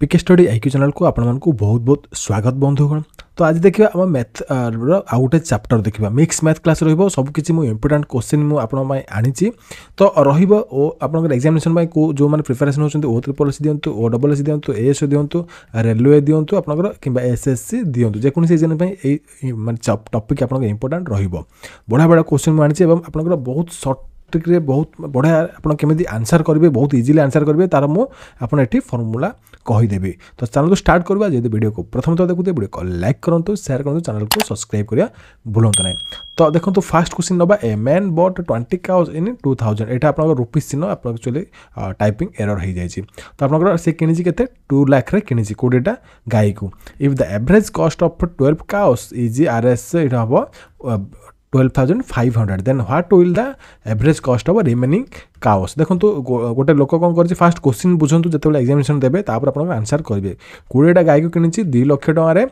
PK study IQ ଚ୍ୟାନେଲ୍କୁ ଆପଣମାନଙ୍କୁ ବହୁତ ବହୁତ ସ୍ୱାଗତ ବନ୍ଧୁଗଣ ତ ଆଜି ଦେଖିବା ଆମ ମ୍ୟାଥ୍ର ଆଉ ଗୋଟେ ଚାପ୍ଟର ଦେଖିବା ମିକ୍ସ ମ୍ୟାଥ୍ କ୍ଲାସ୍ ରହିବ ସବୁକିଛି ମୁଁ ଇମ୍ପୋର୍ଟାଣ୍ଟ କୋଶ୍ଚିନ୍ ମୁଁ ଆପଣଙ୍କ ପାଇଁ ଆଣିଛି ତ ରହିବ ଓ ଆପଣଙ୍କର ଏକ୍ଜାମିନେସନ୍ ପାଇଁ କେଉଁ ଯେଉଁମାନେ ପ୍ରିପାରେସନ୍ ହେଉଛନ୍ତି ଓ ତ୍ରିପଲ୍ ସି ଦିଅନ୍ତୁ ଓ ଡବଲ୍ ସି ଦିଅନ୍ତୁ ଏଏସ୍ ଦିଅନ୍ତୁ ରେଲୱେ ଦିଅନ୍ତୁ ଆପଣଙ୍କର କିମ୍ବା ଏସ୍ ଏସ୍ ସି ଦିଅନ୍ତୁ ଯେକୌଣସି ଏକ୍ଜାମ୍ ପାଇଁ ଏଇ ମାନେ ଟପିକ୍ ଆପଣଙ୍କର ଇମ୍ପୋର୍ଟାଣ୍ଟ ରହିବ ବଢ଼ିଆ ବଢ଼ିଆ କୋଶ୍ଚିନ୍ ମୁଁ ଆଣିଛି ଏବଂ ଆପଣଙ୍କର ବହୁତ ସର୍ଟ ଟ୍ରିକ୍ରେ ବହୁତ ବଢ଼ିଆ ଆପଣ କେମିତି ଆନ୍ସର୍ କରିବେ ବହୁତ ଇଜିଲି ଆନ୍ସର୍ କରିବେ ତା'ର ମୁଁ ଆପଣ ଏଠି ଫର୍ମୁଲା କହିଦେବି ତ ଚାଲନ୍ତୁ ଷ୍ଟାର୍ଟ କରିବା ଯଦି ଭିଡ଼ିଓକୁ ପ୍ରଥମତଃ ଦେଖୁଥିବେ ଭିଡ଼ିଓକୁ ଲାଇକ୍ କରନ୍ତୁ ସେୟାର କରନ୍ତୁ ଚ୍ୟାନେଲ୍କୁ ସବସ୍କ୍ରାଇବ୍ କରିବା ଭୁଲନ୍ତୁ ନାହିଁ ତ ଦେଖନ୍ତୁ ଫାର୍ଷ୍ଟ କ୍ୱେଶ୍ଚିନ୍ ନେବା a man bought twenty cows in two thousand ଏଇଟା ଆପଣଙ୍କର ରୁପିଜ୍ ଚିହ୍ନ ଆପଣ ଆକ୍ଚୁଆଲି ଟାଇପିଂ ଏରର୍ ହେଇଯାଇଛି ତ ଆପଣଙ୍କର ସେ କିଣିଛି କେତେ ଟୁ ଲାଖ୍ରେ କିଣିଛି କୋଡ଼ିଏଟା ଗାଈକୁ if the average cost of twelve cows is R S ଏଇଟା ହେବ 12,500 then what will the average cost of remaining cows দেখন্তু ଗୋଟେ ଲୋକ କ'ଣ କରିଛି ଫାଷ୍ଟ କୋଶ୍ଚିନ୍ ବୁଝନ୍ତୁ ଯେତେବେଳେ ଏକ୍ଜାମିନେସନ୍ ଦେବେ ତାପରେ ଆପଣ ଆନ୍ସର୍ କରିବେ କୋଡ଼ିଏଟା ଗାଈକୁ କିଣିଛି ଦୁଇ ଲକ୍ଷ ଟଙ୍କାରେ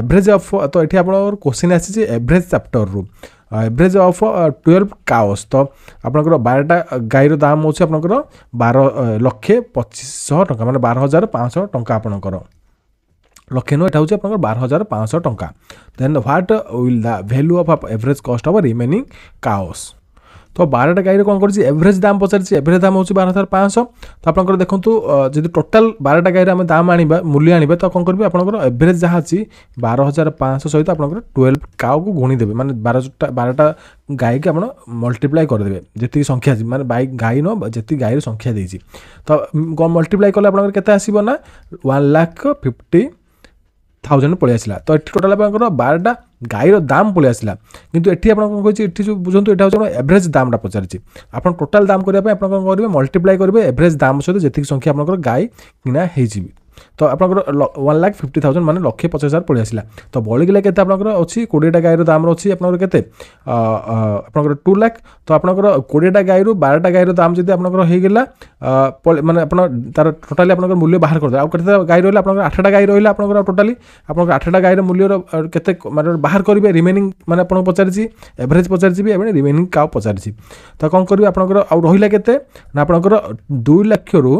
ଏଭରେଜ୍ ଅଫ୍ ତ ଏଠି ଆପଣଙ୍କର କୋଶ୍ଚିନ୍ ଆସିଛି ଏଭରେଜ୍ ଚାପ୍ଟରରୁ ଏଭରେଜ୍ ଅଫ୍ ଟୁଏଲ୍ଭ କାଓସ୍ ତ ଆପଣଙ୍କର ବାରଟା ଗାଈର ଦାମ୍ ହେଉଛି ଆପଣଙ୍କର ବାର ଲକ୍ଷେ ପଚିଶଶହ ଟଙ୍କା ମାନେ ବାର ହଜାର ପାଞ୍ଚଶହ ଟଙ୍କା ଆପଣଙ୍କର লক্ষে নুহ এটা হচ্ছে আপনার বার হাজার পাঁচশহ টঙ্কা then what will the value of average cost of remaining cows তো বারোটা গাড়ির কম করছি এভরেজ দাম পচারিছি এভরেজ দাম হচ্ছে বার হাজার পাঁচশহ তো আপনার দেখুন যদি টোটাল বারোটা গাড়ির আমি দাম আনবা মূল্য আনবা তো কম করবে আপনার এভরেজ যা আছে বার হাজার পাঁচশহ সহ আপনার টুয়েলভ কাউকে গুণিদেবে মানে বারোটা বারোটা গাইকে আপনার মল্টিপ্লাই করেদেবে যেত সংখ্যা আছে মানে বাইক গাই ন যেত গাইর সংখ্যা দিয়েছি তো মল্টিপ্লাই কলে আপনার কেতে আসবে না ওয়ান লাখ ফিফটি থাউজেন্ড পড়ে আসলা তো এটি টোটাল আপনার বারোটা গাইর দাম পড়ে আসলা কিন্তু এটি আপনার কম কী এটি বুঝুন এটা হচ্ছে এভরেজ দামটা পচারিছি আপনার টোটাল দাম করা আপনার কম করবে মল্টিপ্লাই করবে এভরেজ দাম সহ যেত সংখ্যা আপনার গাই কিনা হয়েছি ତ ଆପଣଙ୍କର ୱାନ୍ ଲାକ୍ ଫିଫ୍ଟି ଥାଉଜେଣ୍ଡ ମାନେ ଲକ୍ଷେ ପଚାଶ ହଜାର ପଳେଇ ଆସିଲା ତ ବଳିଗିଲା କେତେ ଆପଣଙ୍କର ଅଛି କୋଡ଼ିଏଟା ଗାଈର ଦାମର ଅଛି ଆପଣଙ୍କର କେତେ ଆପଣଙ୍କର ଟୁ ଲାକ୍ ତ ଆପଣଙ୍କର କୋଡ଼ିଏଟା ଗାଈରୁ ବାରଟା ଗାଈର ଦାମ ଯଦି ଆପଣଙ୍କର ହେଇଗଲା ମାନେ ଆପଣ ତାର ଟୋଟାଲି ଆପଣଙ୍କର ମୂଲ୍ୟ ବାହାର କରିଦେବେ ଆଉ କେତେ ଗାଈ ରହିଲା ଆପଣଙ୍କର ଆଠଟା ଗାଈ ରହିଲା ଆପଣଙ୍କର ଟୋଟାଲି ଆପଣଙ୍କର ଆଠଟା ଗାଈର ମୂଲ୍ୟର କେତେ ମାନେ ବାହାର କରିବେ ରିମେନିଂ ମାନେ ଆପଣଙ୍କୁ ପଚାରିଛି ଏଭରେଜ୍ ପଚାରିଛି ବି ଏବଂ ରିମେନିଂ କାଉ ପଚାରିଛି ତ କ'ଣ କରିବେ ଆପଣଙ୍କର ଆଉ ରହିଲା କେତେ ନା ଆପଣଙ୍କର ଦୁଇ ଲକ୍ଷରୁ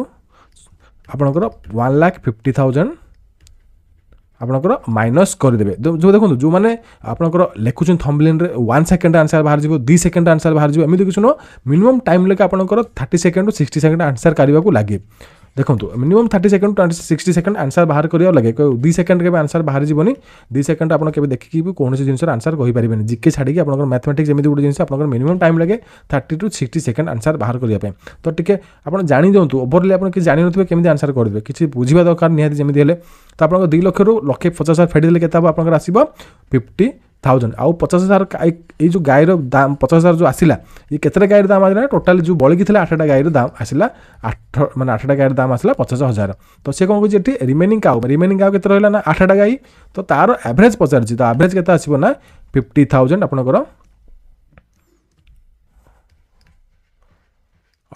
আপনার ওয়ান লাখ ফিফটি থাউজেন্ড আপনার মাইনস করেদেবে যে দেখুন যে আপনার লেখুছেন থম্বলিন্রে ওয়ান সেকেন্ড আনসার বাহার যাব দুই সেকেন্ড আনসার বাহার যাব এমনি কিছু নুহ মিনিমম টাইম লাগে আপনার thirty second to sixty second answer করা লাগে ଦେଖନ୍ତୁ minimum thirty second sixty second answer ବାହାର କରିବାକୁ ଲାଗେ ଦୁଇ ସେକେଣ୍ଡ କେବେ ଆନ୍ସର୍ ବାହାରି ଯିବନି ଦୁଇ ସେକେଣ୍ଡ ଆପଣ କେବେ ଦେଖିକି ବି କୌଣସି ଜିନିଷର ଆନ୍ସର୍ କହିପାରିବେନି ଜିକେ ଛାଡ଼ିକି ଆପଣଙ୍କର ମ୍ୟାଥମେଟିକ୍ସ ଯେମିତି ଗୋଟେ ଜିନିଷ ଆପଣଙ୍କର ମିନିମମ୍ ଟାଇମ୍ ଲାଗେ thirty to sixty second answer ବାହାର କରିବା ପାଇଁ ତ ଟିକେ ଆପଣ ଜାଣିଦିଅନ୍ତୁ ଓଭରଲି ଆପଣ କିଛି ଜାଣିନଥିବେ କେମିତି ଆନ୍ସର୍ କରିଦେବେ କିଛି ବୁଝିବା ଦରକାର ନିହାତି ଯେମିତି ହେଲେ ତ ଆପଣଙ୍କ ଦୁଇ ଲକ୍ଷରୁ ଲକ୍ଷେ ପଚାଶ ହଜାର ଫେଡ଼ିଦେଲେ କେତେ ହେବ ଆପଣଙ୍କର ଆସିବ ଫିଫ୍ଟି ଥାଉଜେଣ୍ଡ ଆଉ ପଚାଶ ହଜାର ଏଇ ଯେଉଁ ଗାଈର ଦାମ ପଚାଶ ହଜାର ଯେଉଁ ଆସିଲା ଇଏ କେତେଟା ଗାଈର ଦାମ ଆସିଲା ଟୋଟାଲ ଯେଉଁ ବଳିକି ଥିଲା ଆଠଟା ଗାଈର ଦାମ ଆସିଲା ଆଠ ମାନେ ଆଠଟା ଗାଈର ଦାମ ଆସିଲା ପଚାଶ ହଜାର ତ ସେ କ'ଣ କହୁଛି ଏଠି ରିମେନିଂ କାଉ ରିମେନିଂ କାଉ କେତେ ରହିଲା ନା ଆଠଟା ଗାଈ ତ ତାର ଆଭରେଜ୍ ପଚାରିଛି ତ ଆଭରେଜ୍ କେତେ ଆସିବ ନା ଫିଫ୍ଟି ଥାଉଜେଣ୍ଡ ଆପଣଙ୍କର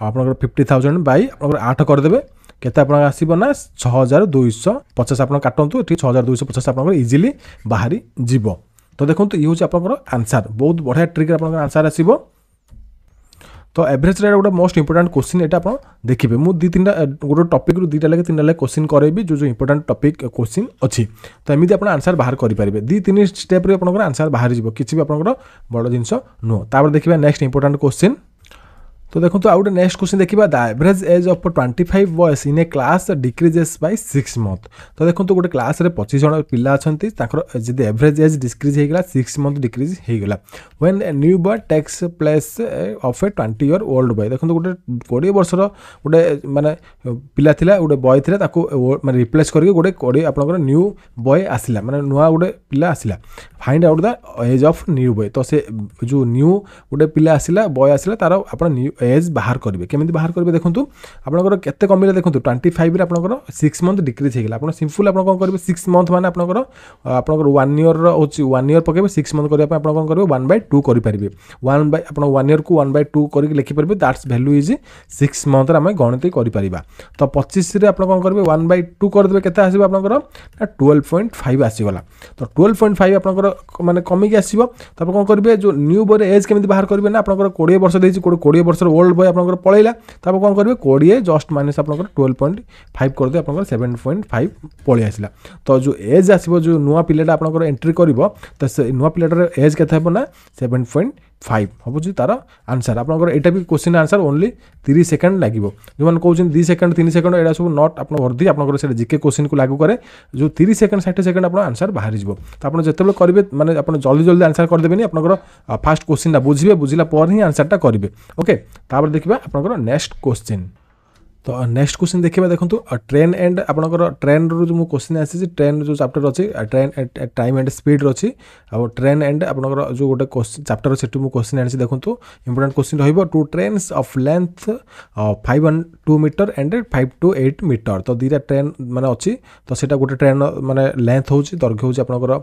ଆପଣଙ୍କର ଫିଫ୍ଟି ଥାଉଜେଣ୍ଡ ବାଇ ଆପଣଙ୍କର ଆଠ କରିଦେବେ କେତେ ଆପଣଙ୍କ ଆସିବ ନା ଛଅ ହଜାର ଦୁଇଶହ ପଚାଶ ଆପଣ କାଟନ୍ତୁ ଏଠି ଛଅ ହଜାର ଦୁଇଶହ ପଚାଶ ଆପଣଙ୍କର ଇଜିଲି ବାହାରି ଯିବ তো দেখুন ইয়ে হচ্ছে আপনার আনসার বহুত বড়িয়া ট্রিক্রে আপনার আনসার আসব তো এভরেজ রেট গোটে মোস্ট ইম্পর্টাট কোশ্চিন এটা আপনার দেখবে মু দুই তিনটা গোটে টপিক রু দুইটা লাগে তিনটা লাগে কোশ্চিন করাইবি যে যে ইম্পর্টাট টপিক কোশ্চিন অছি তো এমনি আপনার আনসার বাহার করে দুই তিন স্টেপ্রে আপনার আনসার বাহারি যাব কিছু বি আপনার বড় জিনিস নুহ তাপরে দেখবা নেক্সট ইম্পর্টাট কোশ্চিন तो देखो आउ गए नेक्स्ट क्वेश्चन देखा the average age of twenty five boys in a class decreases by six month तो देखो गोटे क्लास पचिश जन पिला अच्छा जी एवरेज एज डिक्रिज होगा सिक्स मंथ डिक्रिज होगा when new boy takes place of a twenty year old boy देखो गोटे कोड़े वर्षर गोटे मानने पिला गोटे बय था मैं रिप्लेस करके गोटे कोड़े आप न्यू बय आसला मैंने नुआ गोटे पिला आसला find out the age of new boy तो से जो न्यू गोटे पिला आसला बय आसला तार आप ପେଜ୍ ବାହାର କରିବେ କେମିତି ବାହାର କରିବେ ଦେଖନ୍ତୁ ଆପଣଙ୍କର କେତେ କମିଲା ଦେଖନ୍ତୁ ଟ୍ୱେଣ୍ଟି ଫାଇଭ୍ରେ ଆପଣଙ୍କର ସିକ୍ସ ମନ୍ଥ ଡିକ୍ରିଜ୍ ହେଇଗଲା ଆପଣ ସିମ୍ପଲ୍ ଆପଣ କ'ଣ କରିବେ ସିକ୍ସ ମନ୍ଥ ମାନେ ଆପଣଙ୍କର ଆପଣଙ୍କର ୱାନ୍ ଇୟର୍ର ହେଉଛି ୱାନ୍ ଇୟର୍ ପକାଇବେ ସିକ୍ସ ମନ୍ଥ କରିବା ପାଇଁ ଆପଣ କ'ଣ କରିବେ ୱାନ୍ ବାଇ ଟୁ କରିପାରିବେ ୱାନ୍ ବାଇ ଆପଣ ୱାନ୍ ଇୟର୍କୁ ୱାନ୍ ବାଇ ଟୁ କରିକି ଲେଖିପାରିବେ ଦାଟ୍ସ ଭ୍ୟାଲ୍ୟୁ ଇଜ୍ ସିକ୍ସ ମନ୍ଥରେ ଆମେ ଗଣତି କରିପାରିବା ତ ପଚିଶରେ ଆପଣ କ'ଣ କରିବେ ୱାନ୍ ବାଇ ଟୁ କରିଦେବେ କେତେ ଆସିବ ଆପଣଙ୍କର ନା ଟୁଏଲ୍ଭ ପଏଣ୍ଟ ଫାଇଭ୍ ଆସିଗଲା ତ ଟୁଏଲ୍ଭ ପଏଣ୍ଟ ଫାଇଭ୍ ଆପଣଙ୍କର ମାନେ କମିକି ଆସିବ ତାପରେ କ'ଣ କରିବେ ଯେଉଁ ନ୍ୟୁ ବୋର୍ଡ ଏଜ୍ କେମିତି ବାହାର କରିବେ ନା ଆପଣଙ୍କର କୋଡ଼ିଏ ବର୍ଷ ଦେଇଛି କୋଡ଼ିଏ ବର୍ଷର ওল্ড বয় আপনার পড়াইলা তারপর কম করবে কোড়ি জস্ট মাইনস আপনার টুয়েলভ পয়েন্ট ফাইভ করদে আপনার সেভেন পয়েন্ট ফাইভ পড়ে আসলা তো যে এজ আসব যে নূয়া পিলাটা আপনার এন্ট্রি করব তো সে নূয়া পিলাটার এজ কেতে হব না সেভেন পয়েন্ট ফাইভ ହେଉଛି ତା'ର ଆନ୍ସର୍ ଆପଣଙ୍କର ଏଇଟା ବି କୋଶ୍ଚିନ୍ ଆନ୍ସର୍ ଓନ୍ଲି ତିରିଶ ସେକେଣ୍ଡ ଲାଗିବ ଯେଉଁମାନେ କହୁଛନ୍ତି ଦୁଇ ସେକେଣ୍ଡ ତିନି ସେକେଣ୍ଡ ଏଇଟା ସବୁ ନଟ୍ ଆପଣ ଭର୍ତ୍ତି ଆପଣଙ୍କର ସେଇଟା ଜିକେ କୋଶ୍ଚିନ୍କୁ ଲାଗୁ କରେ ଯେଉଁ ତିରିଶ ସେକେଣ୍ଡ ଷାଠିଏ ସେକେଣ୍ଡ ଆପଣ ଆନ୍ସର୍ ବାହାରିଯିବ ତ ଆପଣ ଯେତେବେଳେ କରିବେ ମାନେ ଆପଣ ଜଲ୍ଦି ଜଲ୍ଦି ଆନ୍ସର୍ କରିଦେବେନି ଆପଣଙ୍କର ଫାର୍ଷ୍ଟ କୋଶ୍ଚିନ୍ଟା ବୁଝିବେ ବୁଝିଲା ପରେ ହିଁ ଆନ୍ସର୍ଟା କରିବେ ଓକେ ତାପରେ ଦେଖିବା ଆପଣଙ୍କର ନେକ୍ସଟ କୋଶ୍ଚିନ୍ ତ ନେକ୍ସଟ କ୍ୱେଶ୍ଚିନ୍ ଦେଖିବା ଦେଖନ୍ତୁ ଟ୍ରେନ୍ ଏଣ୍ଡ ଆପଣଙ୍କର ଟ୍ରେନ୍ରୁ ଯେଉଁ ମୁଁ କ୍ୱେଶ୍ଚିନ୍ ଆସିଛି ଟ୍ରେନ୍ ଯେଉଁ ଚାପ୍ଟର ଅଛି ଟ୍ରେନ୍ ଟାଇମ୍ ଆଣ୍ଡ ସ୍ପିଡ଼୍ର ଅଛି ଆଉ ଟ୍ରେନ୍ ଏଣ୍ଡ ଆପଣଙ୍କର ଯେଉଁ ଗୋଟେ ଚାପ୍ଟର ସେଠି ମୁଁ କ୍ୱେଶ୍ଚିନ୍ ଆଣିଛି ଦେଖନ୍ତୁ ଇମ୍ପୋର୍ଟାଣ୍ଟ କ୍ୱେଶ୍ଚିନ୍ ରହିବ two trains of length five and two metre and five two eight metre ତ ଦୁଇଟା ଟ୍ରେନ୍ ମାନେ ଅଛି ତ ସେଇଟା ଗୋଟେ ଟ୍ରେନ୍ ମାନେ ଲେନ୍ଥ ହେଉଛି ଦୈର୍ଘ୍ୟ ହେଉଛି ଆପଣଙ୍କର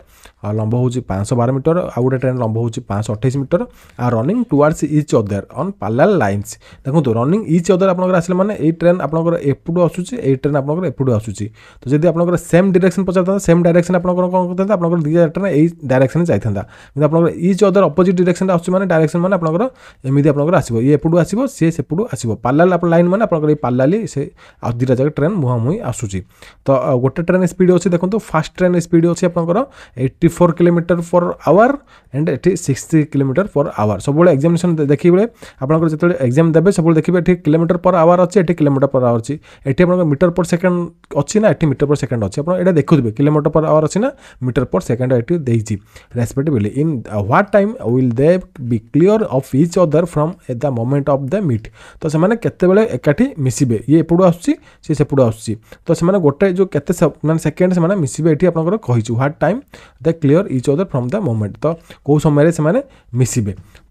ଲମ୍ବ ହେଉଛି ପାଞ୍ଚଶହ ବାର ମିଟର ଆଉ ଗୋଟେ ଟ୍ରେନ୍ ଲମ୍ବ ହେଉଛି ପାଞ୍ଚଶହ ଅଠେଇଶ ମିଟର ଆଉ running towards each other on parallel lines ଦେଖନ୍ତୁ ରନିଂ ଇଚ୍ ଅଦର ଆପଣଙ୍କର ଆସିଲେ ମାନେ ଏଇ ଟ୍ରେନ୍ ଟ୍ରେନ୍ ଆପଣଙ୍କର ଏପଟୁ ଆସୁଛି ଏଇ ଟ୍ରେନ୍ ଆପଣଙ୍କର ଏପଟୁ ଆସୁଛି ତ ଯଦି ଆପଣଙ୍କର ସେମ୍ ଡିରେକ୍ସନ୍ ପଚାରିଥାନ୍ତା ସେମ୍ ଡାଇରେକ୍ସନ୍ ଆପଣଙ୍କର କ'ଣ କରିଥାନ୍ତା ଆପଣଙ୍କର ଦୁଇ ହଜାର ଟ୍ରେନ୍ ଏଇ ଡାଇରେକ୍ସନ୍ରେ ଯାଇଥାନ୍ତା କିନ୍ତୁ ଆପଣଙ୍କର ଇଜ୍ ଅଦର ଅପୋଜିଟ୍ ଡିରେକ୍ସନ୍ରେ ଆସୁଛି ମାନେ ଡାଇରେକ୍ସନ୍ ମାନେ ଆପଣଙ୍କର ଏମିତି ଆପଣଙ୍କର ଆସିବ ଇଏ ଏପଟୁ ଆସିବ ସିଏ ସେପଟୁ ଆସିବ ପାଲାଲ ଆପଣ ଲାଇନ୍ ମାନେ ଆପଣଙ୍କର ଏଇ ପାଲାଲି ସେ ଆଉ ଦୁଇଟା ଯାକ ଟ୍ରେନ୍ ମୁହାଁମୁହିଁ ଆସୁଛି ତ ଗୋଟେ ଟ୍ରେନ୍ ସ୍ପିଡ୍ ଅଛି ଦେଖନ୍ତୁ ଫାଷ୍ଟ ଟ୍ରେନ୍ ସ୍ପିଡ୍ ଅଛି ଆପଣଙ୍କର eighty four kilometre per hour and ଏଠି ସିକ୍ସଟି କିଲୋମିଟର ପର୍ ଆୱାର ସବୁବେଳେ ଏକ୍ଜାମିନେସନ୍ ଦେଖିବେ ଆପଣଙ୍କର ଯେତେବେଳେ ଏକ୍ଜାମ୍ ଦେବେ ସବୁବେଳେ ଦେଖିବେ ଏଠି କିଲୋମିଟର ପର୍ ଆୱାର ଅଛି ଏଠି କିଲୋମିଟର किलोमीटर पर आवर अच्छी ये आप मीटर पर सेकेंड अच्छी ना ये मीटर पर सेकेंड अच्छी आपड़ा देखुए किलोमिटर पर आवर अच्छी ना मीटर पर सेकेंड ये respectively in what time will they be clear of each other from a the moment of the meet तो से बड़े एकाठी मिसबे ये एपड़ू आसे सेपटू आस तो से गोटे जो के मैंने सेकेंड से मिसे ये आपच्छ what time the clear each other from the moment तो कौ समय मिसे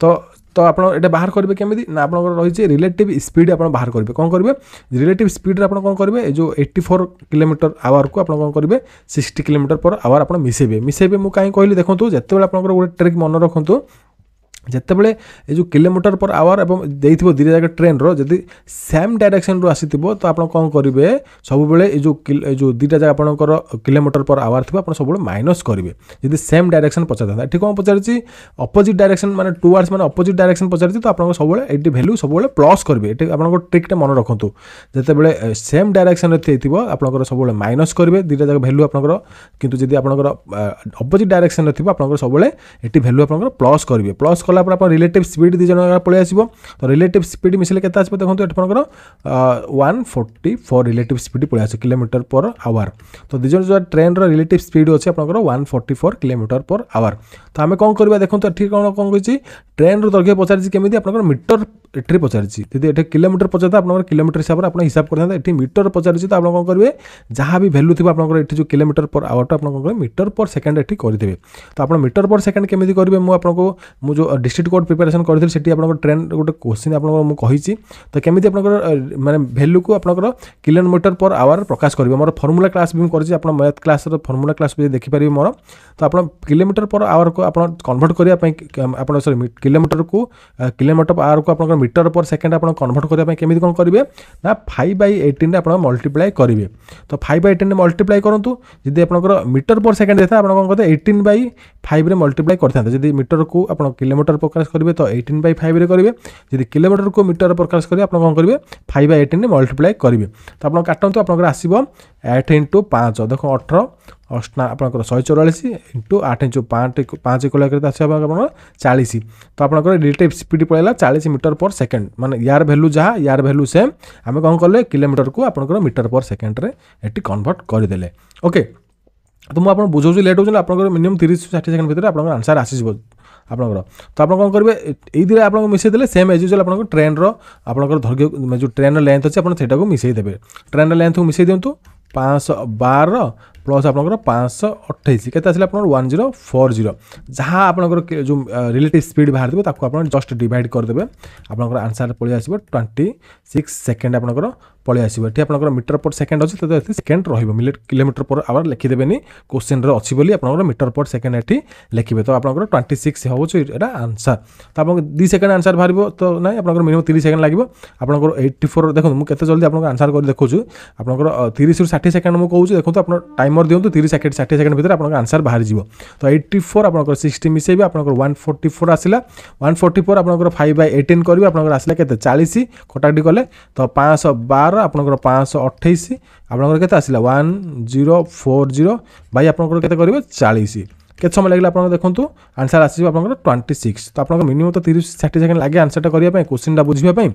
तो তো আপনার এটা বাহার করবে কেমি না আপনার রয়েছে রিলেটিভ স্পিড আপনার বাহার করবে কম করবে রিলেটিভ স্পিড্রে আপনার কম করবে এই যে এইটি ফোর কিলোমিটর আওয়ারকু আপনার কম করবে সিক্সটি কিলোমিটর পর আওয়ার আপনার মিশাইবে মিশাইবে মু কাই কহিলি দেখুন যেতবে আপনার গোটে ট্রিক মনে রাখতু ଯେତେବେଳେ ଏ ଯେଉଁ କିଲୋମିଟର ପର୍ ଆୱାର ଏବଂ ଦେଇଥିବ ଦୁଇ ଜାଗା ଟ୍ରେନ୍ର ଯଦି ସେମ୍ ଡାଇରେକ୍ସନ୍ରୁ ଆସିଥିବ ତ ଆପଣ କ'ଣ କରିବେ ସବୁବେଳେ ଏ ଯେଉଁ ଏ ଯେଉଁ ଦୁଇଟା ଜାଗା ଆପଣଙ୍କର କିଲୋମିଟର ପର୍ ଆୱାର ଥିବ ଆପଣ ସବୁବେଳେ ମାଇନସ୍ କରିବେ ଯଦି ସେମ୍ ଡାଇରେକ୍ସନ୍ ପଚାରିଥାନ୍ତା ଏଠି କ'ଣ ପଚାରିଛି ଅପୋଜିଟ୍ ଡାଇରେକ୍ସନ୍ ମାନେ ଟୁୱାର୍ଡସ୍ ମାନେ ଅପୋଜିଟ୍ ଡାଇରେକ୍ସନ୍ ପଚାରିଛି ତ ଆପଣଙ୍କ ସବୁବେଳେ ଏଇଠି ଭ୍ୟାଲ୍ୟୁ ସବୁବେଳେ ପ୍ଲସ୍ କରିବେ ଏଠି ଆପଣଙ୍କ ଟ୍ରିକ୍ଟା ମନେ ରଖନ୍ତୁ ଯେତେବେଳେ ସେମ୍ ଡାଇରେକ୍ସନ୍ରେ ଥିବ ଆପଣଙ୍କର ସବୁବେଳେ ମାଇନସ୍ କରିବେ ଦୁଇଟା ଜାଗା ଭ୍ୟାଲ୍ୟୁ ଆପଣଙ୍କର କିନ୍ତୁ ଯଦି ଆପଣଙ୍କର ଅପୋଜିଟ୍ ଡାଇରେକ୍ସନ୍ରେ ଥିବ ଆପଣଙ୍କର ସବୁବେଳେ ଏଠି ଭ୍ୟାଲ୍ୟୁ ଆପଣଙ୍କର ପ୍ଲସ୍ କରିବେ ପ୍ଲସ୍ কলাপরে আপনার রিলেটিভ স্পিড দুই জনক পড়ে আসব তো রিলেটিভ স্পিড মিশলে কেতে আসবে দেখুন এটি আপনার one forty four relative speed পড়ে আসে কিলোমিটর পর আওয়ার তো দুই জন যেটা ট্রেন্র রিলেটিভ স্পিড অছে আপনার one forty four kilometre per hour তো আমি কম করবা দেখুন এটি কোণ কম কইছি ট্রেন্র দৈর্ঘ্য পচারিছি কেমিতি আপনার মিটর এটি পচারিছি যদি এটি কিলোমিটর পচারিতা আপনার কিলোমিটর হিসাবে আপনার হিসাব করে এটি মিটর পচারিছি তো আপনার কম করবে যা বি ভ্যালু থাকবে আপনার এটি যে কিলোমিটর পর আওয়ারটা আপনার কম করবে মিটর পর সেকেন্ড এটি করে দেবে তো আপনার মিটর পর সেকেন্ড কেমিতি করবে মু আপনার মু যে ଡିଷ୍ଟ୍ରିକ୍ଟ କୋର୍ଟ ପ୍ରିପାରେସନ୍ କରିଥିଲି ସେଠି ଆପଣଙ୍କର ଟ୍ରେଣ୍ଡ ଗୋଟେ କୋଶ୍ଚିନ୍ ଆପଣଙ୍କର ମୁଁ କହିଛି ତ କେମିତି ଆପଣଙ୍କର ମାନେ ଭାଲ୍ୟୁକୁ ଆପଣଙ୍କର କିଲୋମିଟର ପର୍ ଆୱାର ପ୍ରକାଶ କରିବ ମୋର ଫର୍ମୁଲା କ୍ଲାସ୍ ବି ମୁଁ କରିଛି ଆପଣ ମ୍ୟାଥ୍ କ୍ଲାସ୍ର ଫର୍ମୁଲା କ୍ଲାସ୍ ବି ଦେଖିପାରିବେ ମୋର ତ ଆପଣ କିଲୋମିଟର ପର୍ ଆୱାରକୁ ଆପଣ କନଭର୍ଟ କରିବା ପାଇଁ ଆପଣ ସରି କିଲୋମିଟରକୁ କିଲୋମିଟର ଆୱାରକୁ ଆପଣଙ୍କର ମିଟର ପର୍ ସେକେଣ୍ଡ ଆପଣ କନଭର୍ଟ କରିବା ପାଇଁ କେମିତି କ'ଣ କରିବେ ନା ଫାଇଭ୍ ବାଇ ଏଇଟିନ୍ରେ ଆପଣ ମଲ୍ଟିପ୍ଲାଏ କରିବେ ତ ଫାଇଭ୍ ବାଇ ଏଇଟିନ୍ରେ ମଲ୍ଟିପ୍ଲାଏ କରନ୍ତୁ ଯଦି ଆପଣଙ୍କର ମିଟର ପର୍ ସେକେଣ୍ଡ ଦେଇଥାଏ ଆପଣ କ'ଣ କରିବେ ଏଇଟିନ୍ ବାଇ ফাইভ্রে মল্টিপ্লাই କରିଥାନ୍ତେ ଯଦି ମିଟରକୁ ଆପଣ କିଲୋମିଟର ପ୍ରକାଶ କରିବେ ତ ଏଇଟିନ୍ ବାଇ ଫାଇଭ୍ରେ କରିବେ ଯଦି କିଲୋମିଟରକୁ ମିଟର ପ୍ରକାଶ କରିବେ ଆପଣ କ'ଣ କରିବେ ଫାଇଭ୍ ବାଇ ଏଇଟିନ୍ରେ ମଲ୍ଟିପ୍ଲାଏ କରିବେ ତ ଆପଣ କାଟନ୍ତୁ ଆପଣଙ୍କର ଆସିବ ଆଠ ଇଣ୍ଟୁ ପାଞ୍ଚ ଦେଖ ଅଠର ଅଷ୍ଟା ଆପଣଙ୍କର ଶହେ ଚଉରାଳିଶ ଇଣ୍ଟୁ ଆଠ ଇଞ୍ଚୁ ପାଞ୍ଚ ପାଞ୍ଚ କୋଡ଼ିଏ କରିତେ ଆସିବ ଆପଣଙ୍କର ଚାଳିଶ ତ ଆପଣଙ୍କର ରିଲେଟିଭ୍ ସ୍ପିଡ଼ ପଳାଇଲା ଚାଳିଶ ମିଟର ପର୍ ସେକେଣ୍ଡ ମାନେ ୟାର ଭ୍ୟାଲୁ ଯାହା ୟାର ଭ୍ୟାଲୁ ସେମ୍ ଆମେ କ'ଣ କଲେ କିଲୋମିଟରକୁ ଆପଣଙ୍କର ମିଟର ପର୍ ସେକେଣ୍ଡରେ ଏଠି କନଭର୍ଟ କରିଦେଲେ ଓକେ ତ ମୁଁ ଆପଣ ବୁଝାଉଛି ଲେଟ୍ ହେଉଛନ୍ତି ଆପଣଙ୍କର ମିନିମମ୍ ତିରିଶ ଷାଠିଏ ସେକେଣ୍ଡ ଭିତରେ ଆପଣଙ୍କର ଆନ୍ସର୍ ଆସିଯିବ ଆପଣଙ୍କର ତ ଆପଣ କ'ଣ କରିବେ ଏଇଥିରେ ଆପଣଙ୍କୁ ମିଶାଇ ଦେଲେ ସେମ୍ ଏଜ୍ ୟୁଜୁଆଲ୍ ଆପଣଙ୍କ ଟ୍ରେନ୍ର ଆପଣଙ୍କର ଧୈର୍ଯ୍ୟ ଯେଉଁ ଟ୍ରେନ୍ର ଲେନ୍ଥ ଅଛି ଆପଣ ସେଇଟାକୁ ମିଶାଇ ଦେବେ ଟ୍ରେନ୍ର ଲେନ୍ଥକୁ ମିଶାଇ ଦିଅନ୍ତୁ ପାଞ୍ଚଶହ ବାର ପ୍ଲସ୍ ଆପଣଙ୍କର ପାଞ୍ଚଶହ ଅଠେଇଶ କେତେ ଆସିଲା ଆପଣଙ୍କର ୱାନ୍ ଜିରୋ ଫୋର୍ ଜିରୋ ଯାହା ଆପଣଙ୍କର ଯେଉଁ ରିଲେଟିଭ୍ ସ୍ପିଡ୍ ବାହାରିଥିବ ତାକୁ ଆପଣ ଜଷ୍ଟ ଡିଭାଇଡ଼ କରିଦେବେ ଆପଣଙ୍କର ଆନ୍ସର୍ ପଳେଇ ଆସିବ ଟ୍ୱେଣ୍ଟି ସିକ୍ସ ସେକେଣ୍ଡ ଆପଣଙ୍କର ପଳେଇ ଆସିବ ଏଠି ଆପଣଙ୍କର ମିଟର ପର୍ ସେକେଣ୍ଡ ଅଛି ତ ଏଠି ସେକେଣ୍ଡ ରହିବ କିଲୋମିଟର ପର୍ ଆୱାର ଲେଖିଦେବେନି କୋଶ୍ଚିନ୍ରେ ଅଛି ବୋଲି ଆପଣଙ୍କର ମିଟର ପର୍ ସେକେଣ୍ଡ ଏଠି ଲେଖିବେ ତ ଆପଣଙ୍କର ଟ୍ୱେଣ୍ଟି ସିକ୍ସ ହେଉଛି ଏଇଟା ଆନ୍ସର ତ ଆପଣଙ୍କ ଦୁଇ ସେକେଣ୍ଡ ଆନ୍ସର ବାହାରିବ ତ ନାହିଁ ଆପଣଙ୍କର ମିନିମମ୍ ତିରିଶ ସେକେଣ୍ଡ ଲାଗିବ ଆପଣଙ୍କର ଏଇଟି ଫୋର୍ ଦେଖନ୍ତୁ ମୁଁ କେତେ ଜଲ୍ଦି ଆପଣଙ୍କୁ ଆନ୍ସର କରି ଦେଖୁଛୁ ଆପଣଙ୍କର ତିରିଶରୁ ଷାଠିଏ ସେକେଣ୍ଡ ମୁଁ କହୁଛି ଦେଖନ୍ତୁ ଆପଣ ଟାଇମର ଦିଅନ୍ତୁ ତିରିଶ ଷାଠିଏ ଷାଠିଏ ସେକେଣ୍ଡ ଭିତରେ ଆପଣଙ୍କ ଆନ୍ସର ବାହାରିଯିବ ତ ଏଇଟି ଫୋର୍ ଆପଣଙ୍କର ସିକ୍ସଟି ମିଶାଇବେ ଆପଣଙ୍କର ୱାନ୍ ଫୋର୍ଟି ଫୋର୍ ଆସିଲା ୱାନ୍ ଫୋର୍ଟି ଫୋର୍ ଆପଣଙ୍କର ଫାଇଭ୍ ବାଇ ଏଇଟିନ୍ କରିବେ ଆପଣଙ୍କର ଆସିଲା କେତେ ଚାଳିଶ କଟାକଟି କଲେ ତ ପାଞ୍ଚଶହ ବାର ବାର ଆପଣଙ୍କର ପାଞ୍ଚଶହ ଅଠେଇଶ ଆପଣଙ୍କର କେତେ ଆସିଲା one zero four zero by ଆପଣଙ୍କର କେତେ କରିବେ ଚାଳିଶ କେତେ ସମୟ ଲାଗିଲା ଆପଣଙ୍କର ଦେଖନ୍ତୁ ଆନ୍ସର୍ ଆସିଯିବ ଆପଣଙ୍କର ଟ୍ୱେଣ୍ଟି ସିକ୍ସ ତ ଆପଣଙ୍କ ମିନିମମ୍ ତ ତିରିଶ ଷାଠିଏ ସେକେଣ୍ଡ ଲାଗେ ଆନ୍ସର୍ଟା କରିବା ପାଇଁ କୋଶ୍ଚିନ୍ଟା ବୁଝିବା ପାଇଁ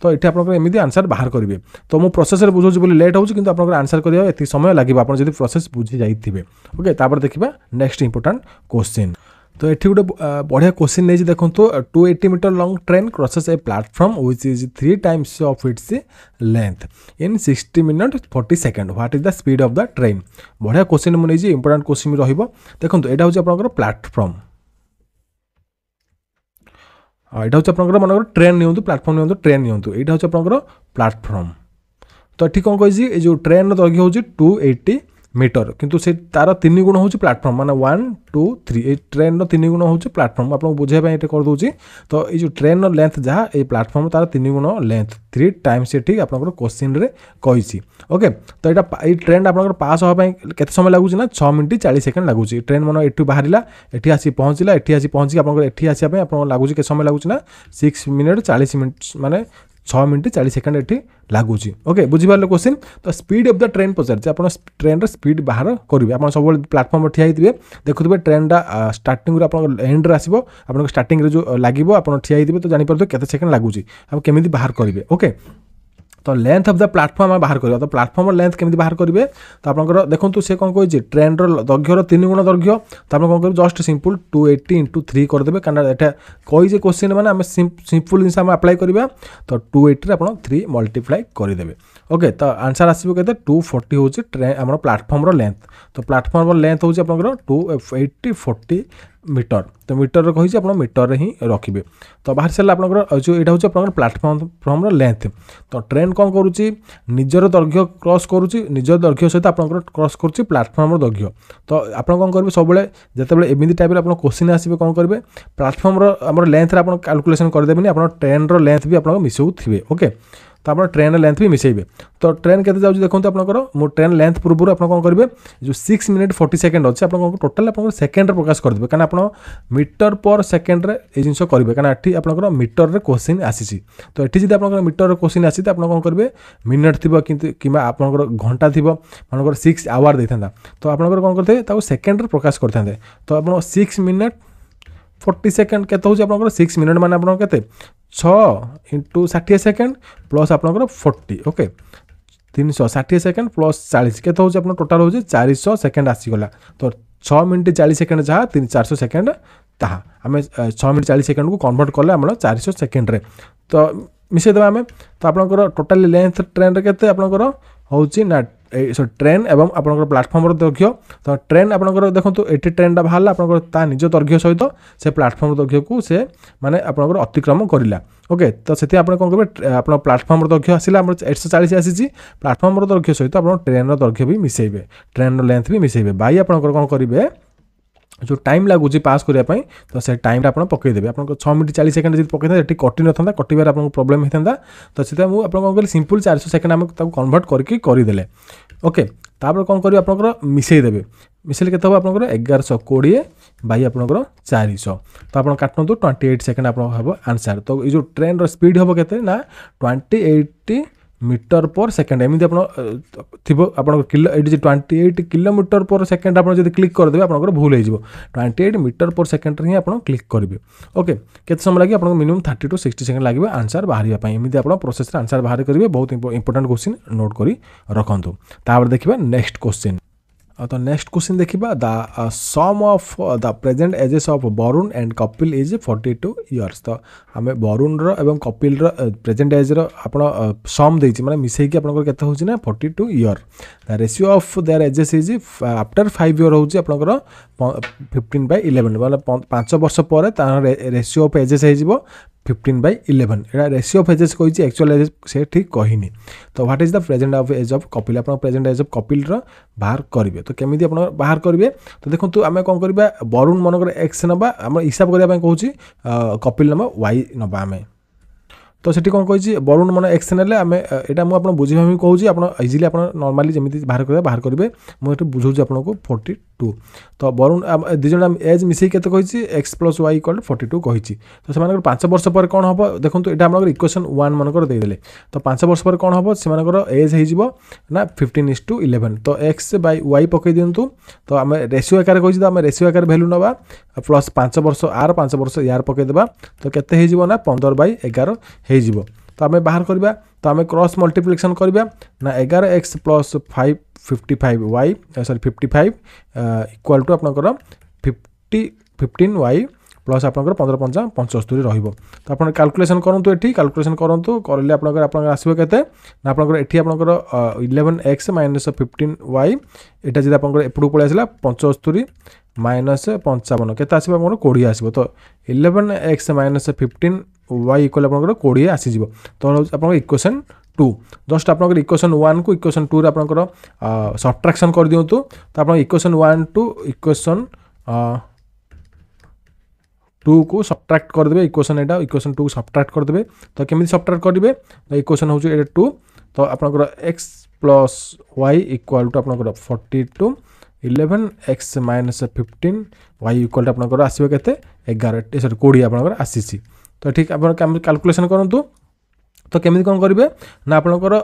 ତ ଏଠି ଆପଣଙ୍କର ଏମିତି ଆନ୍ସର୍ ବାହାର କରିବେ ତ ମୁଁ ପ୍ରୋସେସ୍ରେ ବୁଝାଉଛି ବୋଲି ଲେଟ୍ ହେଉଛି କିନ୍ତୁ ଆପଣଙ୍କର ଆନ୍ସର୍ କରିବା ଏତିକି ସମୟ ଲାଗିବ ଆପଣ ଯଦି ପ୍ରୋସେସ୍ ବୁଝି ଯାଇଥିବେ ଓକେ ତାପରେ ଦେଖିବା ନେକ୍ସଟ ଇମ୍ପୋର୍ଟାଣ୍ଟ କୋଶ୍ଚିନ୍ तो ये गोटे बढ़िया क्वेश्चन नहीं देखो two eighty metre long train crosses a platform which is three times of its length in sixty minute forty second what is the speed of the train बढ़िया question मुझे important question भी रोक देखो यहाँ हूँ आप प्लाटफर्म এটা হচ্ছে আপনার মনে করো ট্রেন নিহত প্ল্যাটফর্ম নিহত ট্রেন নিহত এইটা হচ্ছে আপনার প্ল্যাটফর্ম তো এটি কম কইছি এই যে ট্রেনর ମିଟର କିନ୍ତୁ ସେ ତାର ତିନି ଗୁଣ ହେଉଛି ପ୍ଲାଟଫର୍ମ ମାନେ ୱାନ୍ ଟୁ ଥ୍ରୀ ଏଇ ଟ୍ରେନ୍ର ତିନି ଗୁଣ ହେଉଛି ପ୍ଲାଟଫର୍ମ ଆପଣଙ୍କୁ ବୁଝିବା ପାଇଁ ଏଇଟା କରିଦେଉଛି ତ ଏଇ ଯେଉଁ ଟ୍ରେନ୍ର ଲେନ୍ଥ ଯାହା ଏଇ ପ୍ଲାଟଫର୍ମ ତାର ତିନି ଗୁଣ ଲେନ୍ଥ ଥ୍ରୀ ଟାଇମ୍ସ ଏଠି ଆପଣଙ୍କର କୋଶ୍ଚିନ୍ରେ କହିଛି ଓକେ ତ ଏଇଟା ଏଇ ଟ୍ରେନ୍ଟା ଆପଣଙ୍କର ପାସ୍ ହେବା ପାଇଁ କେତେ ସମୟ ଲାଗୁଛି ନା ଛଅ ମିନିଟ୍ ଚାଳିଶ ସେକେଣ୍ଡ ଲାଗୁଛି ଟ୍ରେନ୍ ମାନ ଏଠୁ ବାହାରିଲା ଏଠି ଆସି ପହଞ୍ଚିଲା ଏଠି ଆସି ପହଞ୍ଚିକି ଆପଣଙ୍କର ଏଠି ଆସିବା ପାଇଁ ଆପଣଙ୍କୁ ଲାଗୁଛି କେତେ ସମୟ ଲାଗୁଛି ନା ସିକ୍ସ ମିନିଟ୍ ଚାଳିଶ ମିନିଟ୍ ମାନେ ଛଅ ମିନିଟ୍ ଚାଳିଶ ସେକେଣ୍ଡ ଏଠି ଲାଗୁଛି ଓକେ ବୁଝିପାରିଲେ କୋଶ୍ଚିନ୍ ତ ସ୍ପିଡ଼ ଅଫ୍ ଦ ଟ୍ରେନ୍ ପଚାରିଛି ଆପଣ ଟ୍ରେନ୍ର ସ୍ପିଡ଼ ବାହାର କରିବେ ଆପଣ ସବୁବେଳେ ପ୍ଲାଟଫର୍ମରେ ଠିଆ ହେଇଥିବେ ଦେଖୁଥିବେ ଟ୍ରେନ୍ଟା ଷ୍ଟାର୍ଟିଂରୁ ଆପଣଙ୍କ ଏଣ୍ଡରେ ଆସିବ ଆପଣଙ୍କ ଷ୍ଟାର୍ଟିଂରେ ଯେଉଁ ଲାଗିବ ଆପଣ ଠିଆ ହେଇଥିବେ ତ ଜାଣିପାରୁଥିବେ କେତେ ସେକେଣ୍ଡ ଲାଗୁଛି ଆଉ କେମିତି ବାହାର କରିବେ ଓକେ তো ଲେନ୍ଥ ଅଫ୍ ଦ ପ୍ଲାଟଫର୍ମ ଆମେ ବାହାର କରିବା ତ ପ୍ଲାଟଫର୍ମର ଲେନ୍ଥ କେମିତି ବାହାର କରିବେ ତ ଆପଣଙ୍କର ଦେଖନ୍ତୁ ସେ କ'ଣ କହିଛି ଟ୍ରେନ୍ର ଦୈର୍ଘ୍ୟର ତିନି ଗୁଣ ଦୈର୍ଘ୍ୟ ତ ଆପଣ କ'ଣ କରିବେ just simple two eighty into three କରିଦେବେ କାରଣ ଏଇଟା କହିଛି କୋଶ୍ଚିନ୍ ମାନେ ଆମେ ସିମ୍ପୁଲ୍ ଜିନିଷ ଆମେ ଆପ୍ଲାଏ କରିବା ତ ଟୁ ଏଇଟିରେ ଆପଣ ଥ୍ରୀ ମଲ୍ଟିପ୍ଲାଏ କରିଦେବେ ଓକେ ତ ଆନ୍ସର୍ ଆସିବ କେତେ ଟୁ ଫର୍ଟି ହେଉଛି ଟ୍ରେନ୍ ଆମର ପ୍ଲାଟଫର୍ମର ଲେନ୍ଥ ତ ପ୍ଲାଟଫର୍ମର ଲେନ୍ଥ ହେଉଛି ଆପଣଙ୍କର ଟୁ ଏଇଟି ଫର୍ଟି ମିଟର ତ ମିଟରରେ କହିଛି ଆପଣ ମିଟରରେ ହିଁ ରଖିବେ ତ ବାହାରି ସାରିଲା ଆପଣଙ୍କର ଯେଉଁ ଏଇଟା ହେଉଛି ଆପଣଙ୍କର ପ୍ଲାଟଫର୍ମର ଲେନ୍ଥ ତ ଟ୍ରେନ୍ କ'ଣ କରୁଛି ନିଜର ଦୈର୍ଘ୍ୟ କ୍ରସ୍ କରୁଛି ନିଜ ଦୈର୍ଘ୍ୟ ସହିତ ଆପଣଙ୍କର କ୍ରସ୍ କରୁଛି ପ୍ଲାଟଫର୍ମର ଦୈର୍ଘ୍ୟ ତ ଆପଣ କ'ଣ କରିବେ ସବୁବେଳେ ଯେତେବେଳେ ଏମିତି ଟାଇପ୍ର ଆପଣ କୋଶ୍ଚିନ୍ ଆସିବେ କ'ଣ କରିବେ ପ୍ଲାଟଫର୍ମର ଆମର ଲେନ୍ଥରେ ଆପଣ କାଲକୁଲେସନ୍ କରିଦେବେନି ଆପଣ ଟ୍ରେନ୍ର ଲେନ୍ଥ ବି ଆପଣଙ୍କ ମିଶାଉଥିବେ ଓକେ ତ ଆପଣ ଟ୍ରେନ୍ ଲେନ୍ଥ ବି ମିଶାଇବେ ତ ଟ୍ରେନ୍ କେତେ ଯାଉଛି ଦେଖନ୍ତୁ ଆପଣଙ୍କର ମୁଁ ଟ୍ରେନ୍ ଲେନ୍ଥ ପୂର୍ବରୁ ଆପଣ କ'ଣ କରିବେ ଯେଉଁ ସିକ୍ସ ମିନିଟ୍ ଫର୍ଟି ସେକେଣ୍ଡ ଅଛି ଆପଣ କ'ଣ ଟୋଟାଲ୍ ଆପଣଙ୍କର ସେକେଣ୍ଡରେ ପ୍ରକାଶ କରିଦେବେ କାରଣ ଆପଣ ମିଟର ପର୍ ସେକେଣ୍ଡରେ ଏଇ ଜିନିଷ କରିବେ କାରଣ ଏଠି ଆପଣଙ୍କର ମିଟରରେ କୋଶ୍ଚିନ୍ ଆସିଛି ତ ଏଠି ଯଦି ଆପଣଙ୍କର ମିଟରରେ କୋଶ୍ଚିନ୍ ଆସିଛି ଆପଣ କ'ଣ କରିବେ ମିନିଟ୍ ଥିବ କିନ୍ତୁ କିମ୍ବା ଆପଣଙ୍କର ଘଣ୍ଟା ଥିବ ଆପଣଙ୍କର ସିକ୍ସ ଆୱାର ଦେଇଥାନ୍ତା ତ ଆପଣଙ୍କର କ'ଣ କରିଥିବେ ତାକୁ ସେକେଣ୍ଡରେ ପ୍ରକାଶ କରିଥାନ୍ତେ ତ ଆପଣ ସିକ୍ସ ମିନିଟ୍ ଫର୍ଟି ସେକେଣ୍ଡ କେତେ ହେଉଛି ଆପଣଙ୍କର ସିକ୍ସ ମିନିଟ୍ ମାନେ ଆପଣଙ୍କର କେତେ छ इंटू षाठी सेकेंड प्लस आप फोर्टी ओके तीन शह षाठी सेकेंड प्लस चालीस के हूँ टोटाल हूँ चार शह सेकेंड आसीगला तो छ मिनट चालीस सेकेंड जहाँ तीन चार शह सेकेंड ତାହା ଆମେ ଛଅ ମିନିଟ୍ ଚାଳିଶ ସେକେଣ୍ଡକୁ କନଭର୍ଟ କଲେ ଆମର ଚାରିଶହ ସେକେଣ୍ଡରେ ତ ମିଶାଇଦେବା ଆମେ ତ ଆପଣଙ୍କର ଟୋଟାଲି ଲେନ୍ଥ ଟ୍ରେନ୍ରେ କେତେ ଆପଣଙ୍କର ହେଉଛି ନା সরি ট্রেন এবং আপনার প্লাটফর্মর দৈর্ঘ্য তো ট্রেন আপনার দেখুন এটি ট্রেনটা বাহারা আপনার তা নিজ দৈর্ঘ্য সহ সে প্লাটফর্ম দৈর্ঘ্যকু সে মানে আপনার অতিক্রম করা ওকে তো সেটি আপনার কম করবে আপনার প্লাটফর্মর দৈর্ঘ্য আসলে আমার একশো চাশ আসিছি প্লাটফর্মর দৈর্ঘ্য সহ আপনার ট্রেনর দৈর্ঘ্য বি মিশাইবে ট্রেনর লেন্থ বি মিশাইবে বাই আপনার কম করবে ଯେଉଁ ଟାଇମ୍ ଲାଗୁଛି ପାସ୍ କରିବା ପାଇଁ ତ ସେ ଟାଇମ୍ରେ ଆପଣ ପକାଇଦେବେ ଆପଣଙ୍କ ଛଅ ମିନିଟ୍ ଚାଳିଶ ସେକେଣ୍ଡ ଯଦି ପକାଇଥାନ୍ତେ ସେଠି କଟି ନଥାନ୍ତା କଟିବାରେ ଆପଣଙ୍କୁ ପ୍ରୋବ୍ଲେମ୍ ହେଇଥାନ୍ତା ତ ସେଥିପାଇଁ ମୁଁ ଆପଣ କ'ଣ କହିଲେ ସିମ୍ପଲ୍ ଚାରିଶହ ସେକେଣ୍ଡ ଆମେ ତାକୁ କନଭର୍ଟ କରିକି କରିଦେଲେ ଓକେ ତାପରେ କ'ଣ କରିବେ ଆପଣଙ୍କର ମିଶାଇ ଦେବେ ମିଶାଇଲେ କେତେ ହେବ ଆପଣଙ୍କର ଏଗାରଶହ କୋଡ଼ିଏ ବାଇ ଆପଣଙ୍କର ଚାରିଶହ ତ ଆପଣ କାଟନ୍ତୁ ଟ୍ୱେଣ୍ଟି ଏଇଟ୍ ସେକେଣ୍ଡ ଆପଣଙ୍କର ହେବ ଆନ୍ସର୍ ତ ଏଇ ଯେଉଁ ଟ୍ରେନ୍ର ସ୍ପିଡ଼୍ ହେବ କେତେ ନା twenty eight metre per second ଏମିତି ଆପଣ ଥିବ ଆପଣଙ୍କର କିଲୋ ଏଇଠି ଯେ twenty eight kilometre per second ଆପଣ ଯଦି କ୍ଲିକ୍ କରିଦେବେ ଆପଣଙ୍କର ଭୁଲ ହେଇଯିବ ଟ୍ୱେଣ୍ଟି ଏଇଟ୍ ମିଟର ପର୍ ସେକେଣ୍ଡରେ ହିଁ ଆପଣ କ୍ଲିକ୍ କରିବେ ଓକେ କେତେ ସମୟ ଲାଗିବ ଆପଣଙ୍କୁ minimum thirty to sixty second ଲାଗିବ ଆନ୍ସର ବାହାରିବା ପାଇଁ ଏମିତି ଆପଣ ପ୍ରୋସେସରେ ଆନ୍ସର ବାହାର କରିବେ ବହୁତ ଇମ୍ପୋର୍ଟାଣ୍ଟ କୋଶ୍ଚିନ୍ ନୋଟ୍ କରି ରଖନ୍ତୁ ତାପରେ ଦେଖିବା next question Uh, uh, uh, तो नेक्स्ट क्वेश्चन देखा the sum of the present ages of Barun and Kapil is forty two years तो आम बरुण रवि कपिल रेजेन्ट एज्र आप सम दे मैंने मिसईकि आपंकर होती ना forty two year the ratio of their ages is after five year हूँ आपंकर फिफ्टन बै इलेवेन मैं पांच वर्ष पर रेसीो अफ एजेस हो फिफ्टन बै इलेवेन एटा रेसीो अफ एजेस कही एक्चुअल एजेस से ठीक कहनी तो what is the present of age of Kapil आप प्रेजेन्ट एज अफ कपिल बाहर करेंगे তো কেমি আপনার বাহার করবে তো দেখুন আমি কম করা বরুণ মনকর এক্স নেবা আমার হিসাব করা কুচি কপিল নেবা ওয়াই নেবা আমি তো সেটি কম কইছি বরুণ মনে এক্স নেলে আমি এটা মু আপনার বুঝিবা আমি কହୁছি আপনার ইজিলি আপনার নর্মালি যেমি বাহার করবে বাহার করবে মু এটা বুঝাউছি আপনার ফোর্টি টু ତ ବରୁଣ ଦୁଇ ଜଣ ଏଜ୍ ମିଶାଇ କେତେ କହିଛି X plus Y equal forty two କହିଛି ତ ସେମାନଙ୍କର ପାଞ୍ଚ ବର୍ଷ ପରେ କ'ଣ ହେବ ଦେଖନ୍ତୁ ଏଇଟା ଆମର ଇକ୍ୱେସନ୍ ୱାନ୍ ମାନଙ୍କର ଦେଇଦେଲେ ତ ପାଞ୍ଚ ବର୍ଷ ପରେ କ'ଣ ହେବ ସେମାନଙ୍କର ଏଜ୍ ହେଇଯିବ ନା ଫିଫ୍ଟିନ୍ ଇସ୍ ଟୁ ଇଲେଭେନ୍ ତ ଏକ୍ସ ବାଇ ୱାଇ ପକାଇ ଦିଅନ୍ତୁ ତ ଆମେ ରେସିଓ ଆକାର କହିଛି ତ ଆମେ ରେସିଓ ଆକାର ଭ୍ୟାଲ୍ୟୁ ନେବା ପ୍ଲସ୍ ପାଞ୍ଚ ବର୍ଷ ଆର୍ ପାଞ୍ଚ ବର୍ଷ ୟାର୍ ପକାଇଦେବା ତ କେତେ ହେଇଯିବ ନା ପନ୍ଦର ବାଇ ଏଗାର ହେଇଯିବ তো আমি বাହାର କରିବା ତ ଆମେ କ୍ରସ୍ ମଲ୍ଟିପ୍ଲିକେସନ୍ କରିବା ନା ଏଗାର X plus five fifty five Y sorry fifty five equal to ଆପଣଙ୍କର ଫିଫ୍ଟି ଫିଫ୍ଟିନ୍ ୱାଇ ପ୍ଲସ୍ ଆପଣଙ୍କର ପନ୍ଦର ପଞ୍ଚା ପଞ୍ଚସ୍ତରୀ ରହିବ ତ ଆପଣ କାଲକୁଲେସନ୍ କରନ୍ତୁ ଏଠି କାଲକୁଲେସନ୍ କରନ୍ତୁ କରିଲେ ଆପଣଙ୍କର ଆପଣଙ୍କର ଆସିବ କେତେ ନା ଆପଣଙ୍କର ଏଠି ଆପଣଙ୍କର eleven X minus fifteen Y ଏଇଟା ଯଦି ଆପଣଙ୍କର ଏପଟକୁ ପଳେଇ ଆସିଲା ପଞ୍ଚସ୍ତରୀ ମାଇନସ୍ ପଞ୍ଚାବନ କେତେ ଆସିବ ଆପଣଙ୍କର କୋଡ଼ିଏ ଆସିବ ତ eleven X minus fifteen Y equal ଆପଣଙ୍କର କୋଡ଼ିଏ ଆସିଯିବ ତ ହେଉଛି ଆପଣଙ୍କ ଇକ୍ୱେସନ୍ ଟୁ ଜଷ୍ଟ ଆପଣଙ୍କର ଇକ୍ୱେସନ୍ ୱାନ୍କୁ ଇକ୍ୱେସନ୍ ଟୁରେ ଆପଣଙ୍କର ସଟ୍ରାକ୍ସନ୍ କରିଦିଅନ୍ତୁ ତ ଆପଣ ଇକ୍ୱେସନ୍ ୱାନ୍ ଟୁ ଇକ୍ୱେସନ୍ ଟୁକୁ ସବଟ୍ରାକ୍ଟ କରିଦେବେ ଇକ୍ୱେସନ୍ ଏଇଟା ଇକ୍ୱେସନ୍ ଟୁକୁ ସବଟ୍ରାକ୍ଟ କରିଦେବେ ତ କେମିତି ସବଟ୍ରାକ୍ଟ କରିବେ ତ ଇକ୍ୱେସନ୍ ହେଉଛି ଏଇଟା ଟୁ ତ ଆପଣଙ୍କର X plus Y equal to ଆପଣଙ୍କର forty two eleven X minus fifteen Y equal ଆପଣଙ୍କର ଆସିବ କେତେ ଏଗାର ସରି କୋଡ଼ିଏ ଆପଣଙ୍କର ଆସିଛି ତ ଠିକ୍ ଆପଣ କ୍ୟାଲକୁଲେସନ୍ କରନ୍ତୁ তো কেমিতি କ'ଣ କରିବେ ନା ଆପଣଙ୍କର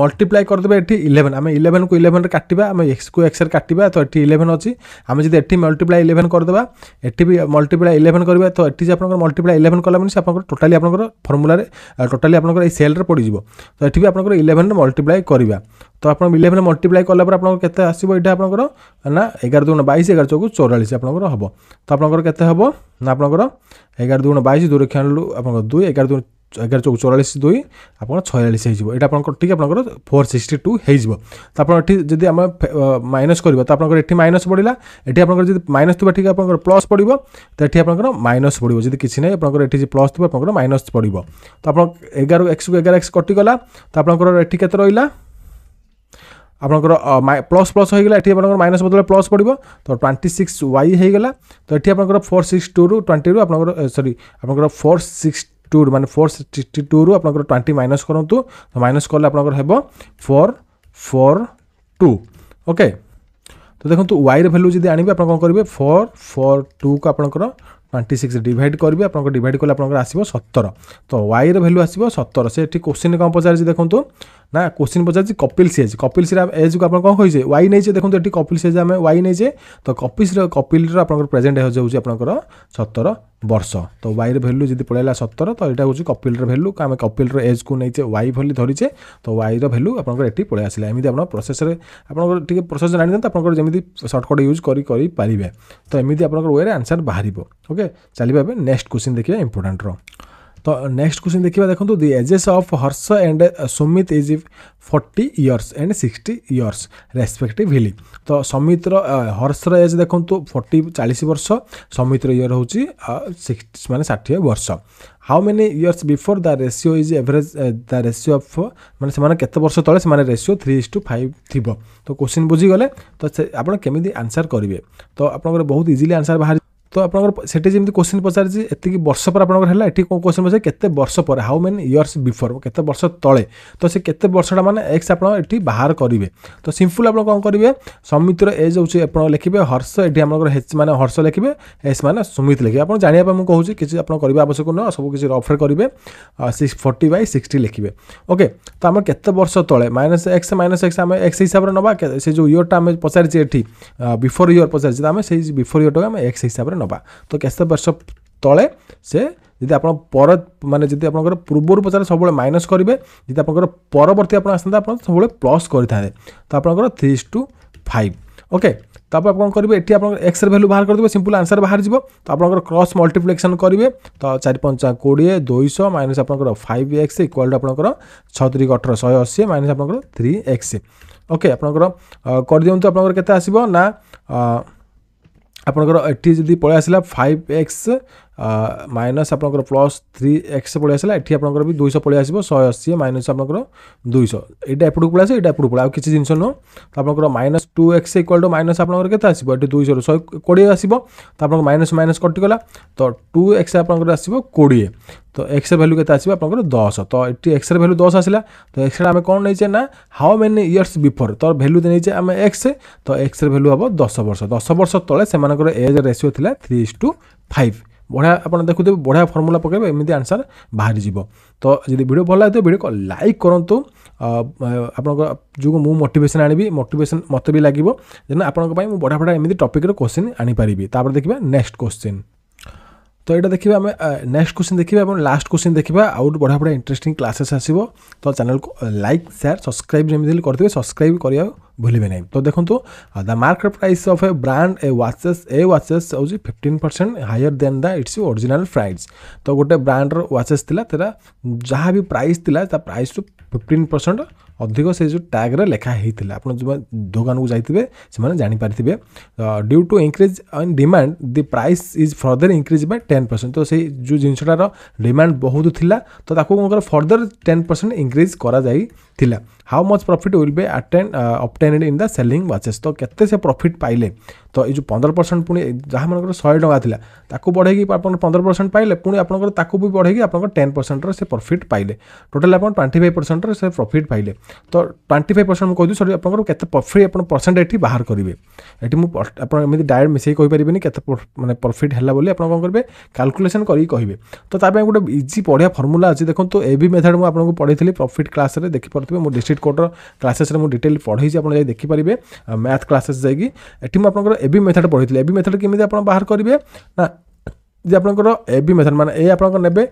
ମଲ୍ଟିପ୍ଲାଏ କରିଦେବେ ଏଠି ଇଲେଭେନ୍ ଆମେ ଇଲେଭେନ୍କୁ ଇଲେଭେନ୍ରେ କାଟିବା ଆମେ ଏକ୍ସକୁ ଏକ୍ସରେ କାଟିବା ତ ଏଠି ଇଲେଭେନ୍ ଅଛି ଆମେ ଯଦି ଏଠି ମଲ୍ଟିପ୍ଲାଏ ଇଲେଭେନ୍ କରିଦେବା ଏଠି ବି ମଲ୍ଟିପ୍ଲାଏ ଇଲେଭେନ୍ କରିବା ତ ଏଠି ଯେ ଆପଣଙ୍କର ମଲ୍ଟିପ୍ଲାଏ ଇଲେଭେନ୍ କଲା ମାନେ ସେ ଆପଣଙ୍କର ଟୋଟାଲି ଆପଣଙ୍କର ଫର୍ମୁଲାରେ ଟୋଟାଲି ଆପଣଙ୍କର ଏଇ ସେଲ୍ରେ ପଡ଼ିଯିବ ତ ଏଠି ବି ଆପଣଙ୍କର ଇଲେଭେନ୍ରେ ମଲ୍ଟିପ୍ଲାଏ କରିବା ତ ଆପଣ ଇଲେଭେନ୍ ମଲ୍ଟିପ୍ଲାଏ କଲା ପରେ ଆପଣଙ୍କର କେତେ ଆସିବ ଏଇଟା ଆପଣଙ୍କର ନା ଏଗାର ଦୁଗୁଣ ବାଇଶ ଏଗାର ଚଉକୁ ଚଉରାଳିଶ ଆପଣଙ୍କର ହେବ ତ ଆପଣଙ୍କର କେତେ ହେବ ନା ଆପଣଙ୍କର ଏଗାର ଦୁଗୁଣ ବାଇଶ ଦୁଇରେ ଖେଳିଲୁ ଆପଣଙ୍କର ଦୁଇ ଏଗାର ଦୁଇ ଏଗାର ଚଉଦ ଚଉରାଳିଶ ଦୁଇ ଆପଣ ଛୟାଳିଶ ହେଇଯିବ ଏଇଟା ଆପଣଙ୍କର ଟିକେ ଆପଣଙ୍କର ଫୋର୍ ସିକ୍ସଟି ଟୁ ହେଇଯିବ ତ ଆପଣ ଏଠି ଯଦି ଆମେ ମାଇନସ୍ କରିବା ତ ଆପଣଙ୍କର ଏଠି ମାଇନସ୍ ପଡ଼ିଲା ଏଠି ଆପଣଙ୍କର ଯଦି ମାଇନସ୍ ଥିବ ଏଠିକି ଆପଣଙ୍କର ପ୍ଲସ୍ ପଡ଼ିବ ତ ଏଠି ଆପଣଙ୍କର ମାଇନସ୍ ପଡ଼ିବ ଯଦି କିଛି ନାହିଁ ଆପଣଙ୍କର ଏଠି ଯଦି ପ୍ଲସ୍ ଥିବ ଆପଣଙ୍କର ମାଇନସ୍ ପଡ଼ିବ ତ ଆପଣ ଏଗାର ଏକ୍ସକୁ ଏଗାର ଏକ୍ସ କଟିଗଲା ତ ଆପଣଙ୍କର ଏଠି କେତେ ରହିଲା ଆପଣଙ୍କର ପ୍ଲସ୍ ପ୍ଲସ୍ ହୋଇଗଲା ଏଠି ଆପଣଙ୍କର ମାଇନସ୍ ବଦଳରେ ପ୍ଲସ୍ ପଡ଼ିବ ତ ଟ୍ୱେଣ୍ଟି ସିକ୍ସ ୱାଇ ହୋଇଗଲା ତ ଏଠି ଆପଣଙ୍କର ଫୋର୍ ସିକ୍ସ ଟୁରୁ ଟ୍ୱେଣ୍ଟିରୁ ଆପଣଙ୍କର ସରି ଆପଣଙ୍କର ଫୋର୍ ସିକ୍ସ ଟୁରୁ ମାନେ ଫୋର୍ ସିକ୍ସଟି ଟୁରୁ ଆପଣଙ୍କର ଟ୍ୱେଣ୍ଟି ମାଇନସ୍ କରନ୍ତୁ ମାଇନସ୍ କଲେ ଆପଣଙ୍କର ହେବ ଫୋର୍ ଫୋର୍ ଟୁ ଓକେ ତ ଦେଖନ୍ତୁ ୱାଇର ଭ୍ୟାଲ୍ୟୁ ଯଦି ଆଣିବେ ଆପଣ କ'ଣ କରିବେ ଫୋର୍ ଫୋର୍ ଟୁକୁ ଆପଣଙ୍କର ଟ୍ୱେଣ୍ଟି ସିକ୍ସ ଡିଭାଇଡ଼ କରିବେ ଆପଣଙ୍କ ଡିଭାଇଡ଼ କଲେ ଆପଣଙ୍କର ଆସିବ ସତର ତ ୱାଇର ଭ୍ୟାଲ୍ୟୁ ଆସିବ ସତର ସେ ଏଠି କୋଶ୍ଚିନ୍ କ'ଣ ପଚାରିଛି ଦେଖନ୍ତୁ না কোশ্চিন পচারছি কপিল সিএজ কপিল সিরা ଏଜ୍କୁ ଆପଣ କ'ଣ କହିଛେ ୱାଇ ନେଇଛେ ଦେଖନ୍ତୁ ଏଠି କପିଲ ସିଏଜ୍ ଆମେ ୱାଇ ନେଇଛେ ତ କପିଲ୍ର କପିଲ୍ର ଆପଣଙ୍କର ପ୍ରେଜେଣ୍ଟ ହେଉଛି ଆପଣଙ୍କର ସତର ବର୍ଷ ତ ୱାଇର ଭ୍ୟାଲୁ ଯଦି ପଳାଇଲା ସତର ତ ଏଇଟା ହେଉଛି କପିଲର ଭ୍ୟାଲ୍ୟୁ ଆମେ କପିଲର ଏଜ୍କୁ ନେଇଛେ ୱାଇ ଭଲି ଧରିଛେ ତ ୱାଇର ଭ୍ୟାଲ୍ୟୁ ଆପଣଙ୍କର ଏଠି ପଳେଇ ଆସିଲା ଏମିତି ଆପଣ ପ୍ରୋସେସରେ ଆପଣଙ୍କର ଟିକେ ପ୍ରୋସେସ୍ ଜାଣିଥାନ୍ତେ ଆପଣଙ୍କର ଯେମିତି ସର୍ଟକଟ୍ ୟୁଜ୍ କରି କରିପାରିବେ ତ ଏମିତି ଆପଣଙ୍କର ୱେରେ ଆନ୍ସର୍ ବାହାରିବ ଓକେ ଚାଲିବା ଏବେ ନେକ୍ସଟ କୋଶ୍ଚିନ୍ ଦେଖିବା ଇମ୍ପୋର୍ଟାଣ୍ଟର ତ ନେକ୍ସଟ କ୍ୱେଶ୍ଚିନ୍ ଦେଖିବା ଦେଖନ୍ତୁ the ages of Harsh and Sumit is forty years and sixty years respectively ତ ସମିତର ହର୍ଷର ଏଜ୍ ଦେଖନ୍ତୁ ଫର୍ଟି ଚାଳିଶ ବର୍ଷ ସମିତର ଇୟର୍ ହେଉଛି ସିକ୍ସଟି ମାନେ ଷାଠିଏ ବର୍ଷ how many years before the ratio is average the ratio of ମାନେ ସେମାନେ କେତେ ବର୍ଷ ତଳେ ସେମାନେ ratio three is to five ଥିବ ତ କୋଶ୍ଚିନ୍ ବୁଝିଗଲେ ତ ସେ ଆପଣ କେମିତି ଆନ୍ସର୍ କରିବେ ତ ଆପଣଙ୍କର ବହୁତ ଇଜିଲି ଆନ୍ସର୍ ବାହାରି ତ ଆପଣଙ୍କର ସେଠି ଯେମିତି କୋଶ୍ଚିନ୍ ପଚାରିଛି ଏତିକି ବର୍ଷ ପରେ ଆପଣଙ୍କର ହେଲା ଏଠି କେଉଁ କୋଶ୍ଚିନ୍ ପଚାରିଛି କେତେ ବର୍ଷ ପରେ ହାଉ ମେନି ଇୟର୍ସ ବିଫୋର୍ କେତେ ବର୍ଷ ତଳେ ତ ସେ କେତେ ବର୍ଷଟା ମାନେ ଏକ୍ସ ଆପଣ ଏଠି ବାହାର କରିବେ ତ ସିମ୍ପୁଲ୍ ଆପଣ କ'ଣ କରିବେ ସମିତିର ଏଜ୍ ହେଉଛି ଆପଣ ଲେଖିବେ ହର୍ଷ ଏଠି ଆପଣଙ୍କର ହେଚ୍ ମାନେ ହର୍ଷ ଲେଖିବେ ଏସ୍ ମାନେ ସୁମିତ ଲେଖିବେ ଆପଣ ଜାଣିବା ପାଇଁ ମୁଁ କହୁଛି କିଛି ଆପଣ କରିବା ଆବଶ୍ୟକ ନୁହଁ ସବୁ କିଛି ରଫରେ କରିବେ ସିକ୍ସ ଫର୍ଟି ବାଇ ସିକ୍ସଟି ଲେଖିବେ ଓକେ ତ ଆମର କେତେ ବର୍ଷ ତଳେ ମାଇନସ୍ ଏକ୍ସ ମାଇନସ୍ ଏକ୍ସ ଆମେ ଏକ୍ସ ହିସାବରେ ନେବା ସେ ଯେଉଁ ଇୟର୍ଟା ଆମେ ପଚାରିଛି ଏଠି ବିଫୋର୍ ଇୟର୍ ପଚାରିଛି ତ ଆମେ ସେଇ ବିଫୋର୍ ଇୟର୍ଟାକୁ ଆମେ ଏକ୍ସ ହିସାବରେ ନେବା ତ କେତେ ବର୍ଷ ତଳେ ସେ ଯଦି ଆପଣ ପର ମାନେ ଯଦି ଆପଣଙ୍କର ପୂର୍ବରୁ ପଚାରେ ସବୁବେଳେ ମାଇନସ୍ କରିବେ ଯଦି ଆପଣଙ୍କର ପରବର୍ତ୍ତୀ ଆପଣ ଆସିଥାନ୍ତେ ଆପଣ ସବୁବେଳେ ପ୍ଲସ୍ କରିଥାନ୍ତେ ତ ଆପଣଙ୍କର ଥ୍ରୀ ଟୁ ଫାଇଭ ଓକେ ତାପରେ ଆପଣ କରିବେ ଏଠି ଆପଣଙ୍କର ଏକ୍ସରେ ଭାଲ୍ୟୁ ବାହାର କରିଦେବେ ସିମ୍ପଲ୍ ଆନ୍ସର୍ ବାହାରିଯିବ ତ ଆପଣଙ୍କର କ୍ରସ୍ ମଲ୍ଟିପ୍ଲିକେସନ୍ କରିବେ ତ ଚାରି ପଞ୍ଚା କୋଡ଼ିଏ ଦୁଇଶହ ମାଇନସ୍ ଆପଣଙ୍କର ଫାଇଭ ଏକ୍ସ ଇକ୍ୱାଲ୍ ଟୁ ଆପଣଙ୍କର ଛତିରିକ ଅଠର ଶହେ ଅଶୀ ମାଇନସ୍ ଆପଣଙ୍କର ଥ୍ରୀ ଏକ୍ସ ଓକେ ଆପଣଙ୍କର କରିଦିଅନ୍ତୁ ଆପଣଙ୍କର କେତେ ଆସିବ ନା ଆପଣଙ୍କର ଏଠି ଯଦି ପଳେଇ ଆସିଲା ଫାଇଭ୍ ଏକ୍ସ মাইনস আপনার প্লস থ্রি এক্স পড়ে আসলে এটি আপনার বি দুইশ পড়ে আসবে শহে অশী মাইনস আপনার দুইশ এইটা এপটু পড়ে আসে এইটা এপটু পড়ে আর কিছু জিনিস নু তো আপনার minus two x equal to minus আপনার কেতে আসবে এটি দুইশ শহে কোড়িয়ে আসব তো আপনার মাইনস মাইনস কটিগলা তো টু এক্স আপনার আসব কোড়িয়ে তো এক্সর ভ্যালু কেতে আসবে আপনার দশ তো এটি এক্সর ভ্যালু দশ আসলা তো এক্সটা আমি কোণ নেইছে না হাউ মেনি ইয়র্স বিফোর তো ভ্যালু নেইছে আমি এক্স তো এক্সর ভ্যালু হব দশ বর্ষ দশ বর্ষ তলে সে এজ রেসিও লা থ্রি ইস টু ফাইভ ବଢ଼ିଆ ଆପଣ ଦେଖୁଥିବେ ବଢ଼ିଆ ଫର୍ମୁଲା ପକାଇବେ ଏମିତି ଆନ୍ସର୍ ବାହାରିଯିବ ତ ଯଦି ଭିଡ଼ିଓ ଭଲ ଲାଗିଥିବ ଭିଡ଼ିଓକୁ ଲାଇକ୍ କରନ୍ତୁ ଆପଣଙ୍କ ଯୋଗୁଁ ମୁଁ ମୋଟିଭେସନ୍ ଆଣିବି ମୋଟିଭେସନ୍ ମୋତେ ବି ଲାଗିବ ଦେନ୍ ଆପଣଙ୍କ ପାଇଁ ମୁଁ ବଢ଼ିଆ ବଢ଼ିଆ ଏମିତି ଟପିକ୍ର କୋଶ୍ଚିନ୍ ଆଣିପାରିବି ତାପରେ ଦେଖିବା ନେକ୍ସଟ କୋଶ୍ଚିନ୍ ତ ଏଇଟା ଦେଖିବା ଆମେ ନେକ୍ସଟ କୋଶ୍ଚିନ୍ ଦେଖିବା ଏବଂ ଲାଷ୍ଟ କୋଶ୍ଚିନ୍ ଦେଖିବା ଆଉ ଗୋଟେ ବଢ଼ିଆ ବଢ଼ିଆ ଇଣ୍ଟରେଷ୍ଟିଂ କ୍ଲାସେସ୍ ଆସିବ ତ ଚ୍ୟାନେଲକୁ ଲାଇକ୍ ସେୟାର ସବସ୍କ୍ରାଇବ୍ ଯେମିତି ହେଲେ କରିଦେବେ ସବସ୍କ୍ରାଇବ୍ କରିବାକୁ ଭୁଲିବେ ନାହିଁ ତ ଦେଖନ୍ତୁ the market price of a brand a watches a watches ହେଉଛି fifteen percent higher than the its original price ତ ଗୋଟେ ବ୍ରାଣ୍ଡର ୱାଚେସ୍ ଥିଲା ତାର ଯାହା ବି ପ୍ରାଇସ୍ ଥିଲା ତା ପ୍ରାଇସ୍ରୁ ଫିଫ୍ଟିନ୍ ପରସେଣ୍ଟ ଅଧିକ ସେ ଯେଉଁ ଟ୍ୟାଗ୍ରେ ଲେଖା ହେଇଥିଲା ଆପଣ ଯେଉଁ ଦୋକାନକୁ ଯାଇଥିବେ ସେମାନେ ଜାଣିପାରିଥିବେ due to increase in demand the price is further increase by ten percent ତ ସେଇ ଯେଉଁ ଜିନିଷଟାର ଡିମାଣ୍ଡ ବହୁତ ଥିଲା ତ ତାକୁ କ'ଣ କର ଫର୍ଦର ଟେନ୍ ପରସେଣ୍ଟ ଇନକ୍ରିଜ୍ କରାଯାଇଥିଲା how much profit will be attain obtain in the selling watches ତ କେତେ ସେ ପ୍ରଫିଟ୍ ପାଇଲେ ତ ଏଇ ଯେଉଁ ପନ୍ଦର ପରସେଣ୍ଟ ପୁଣି ଯାହା ମାନଙ୍କର ଶହେ ଟଙ୍କା ଥିଲା ତାକୁ ବଢ଼େଇକି ଆପଣ ପନ୍ଦର ପରସେଣ୍ଟ ପାଇଲେ ପୁଣି ଆପଣଙ୍କର ତାକୁ ବି ବଢ଼େଇକି ଆପଣଙ୍କର ଟେନ୍ ପରସେଣ୍ଟର ସେ ପ୍ରଫିଟ୍ ପାଇଲେ ଟୋଟାଲ୍ ଆପଣ ଟ୍ୱେଣ୍ଟି ଫାଇଭ୍ ପରସେଣ୍ଟର ସେ ପ୍ରଫିଟ୍ ପାଇଲେ ତ ଟ୍ୱେଣ୍ଟି ଫାଇଭ୍ ପରସେଣ୍ଟ ମୁଁ କହୁଛି ସରି ଆପଣଙ୍କର କେତେ ପ୍ରଫିଟ୍ ଆପଣ ପରସେଣ୍ଟ ଏଠି ବାହାର କରିବେ ଏଠି ମୁଁ ଆପଣ ଏମିତି ଡାଇରେକ୍ଟ ମିଶାଇ କହିପାରିବେନି କେତେ ମାନେ ପ୍ରଫିଟ୍ ହେଲା ବୋଲି ଆପଣ କ'ଣ କରିବେ କାଲକୁଲେସନ୍ କରିକି କହିବେ ତ ତା ପାଇଁ ଗୋଟେ ଇଜି ବଢ଼ିଆ ଫର୍ମୁଲା ଅଛି ଦେଖନ୍ତୁ ଏ ବି ମେଥଡ଼ ମୁଁ ଆପଣଙ୍କୁ ପଢ଼େଇଥିଲି ପ୍ରଫିଟ୍ କ୍ଲାସ୍ରେ ଦେଖିପାରୁଥିବେ ମୋ ଡିଷ୍ଟ୍ରିକ୍ଟ କୋର୍ଟର କ୍ଲାସେସ୍ରେ ମୁଁ ଡିଟେଲ୍ ପଢ଼େଇଛି ଆପଣ ଯାଇ ଦେଖିପାରିବେ ମ୍ୟାଥ୍ କ୍ଲାସେସ୍ ଯାଇକି ଏଠି ମୁଁ ଆପଣଙ୍କର এভি মেଥଡ଼ পড়িଥିଲେ এভি মেଥଡ଼ କେମିତି ଆପଣ ବାହାର କରିବେ ନା ଯଦି ଆପଣଙ୍କର ଏଭି ମେଥଡ଼ ମାନେ ଏ ଆପଣଙ୍କର ନେବେ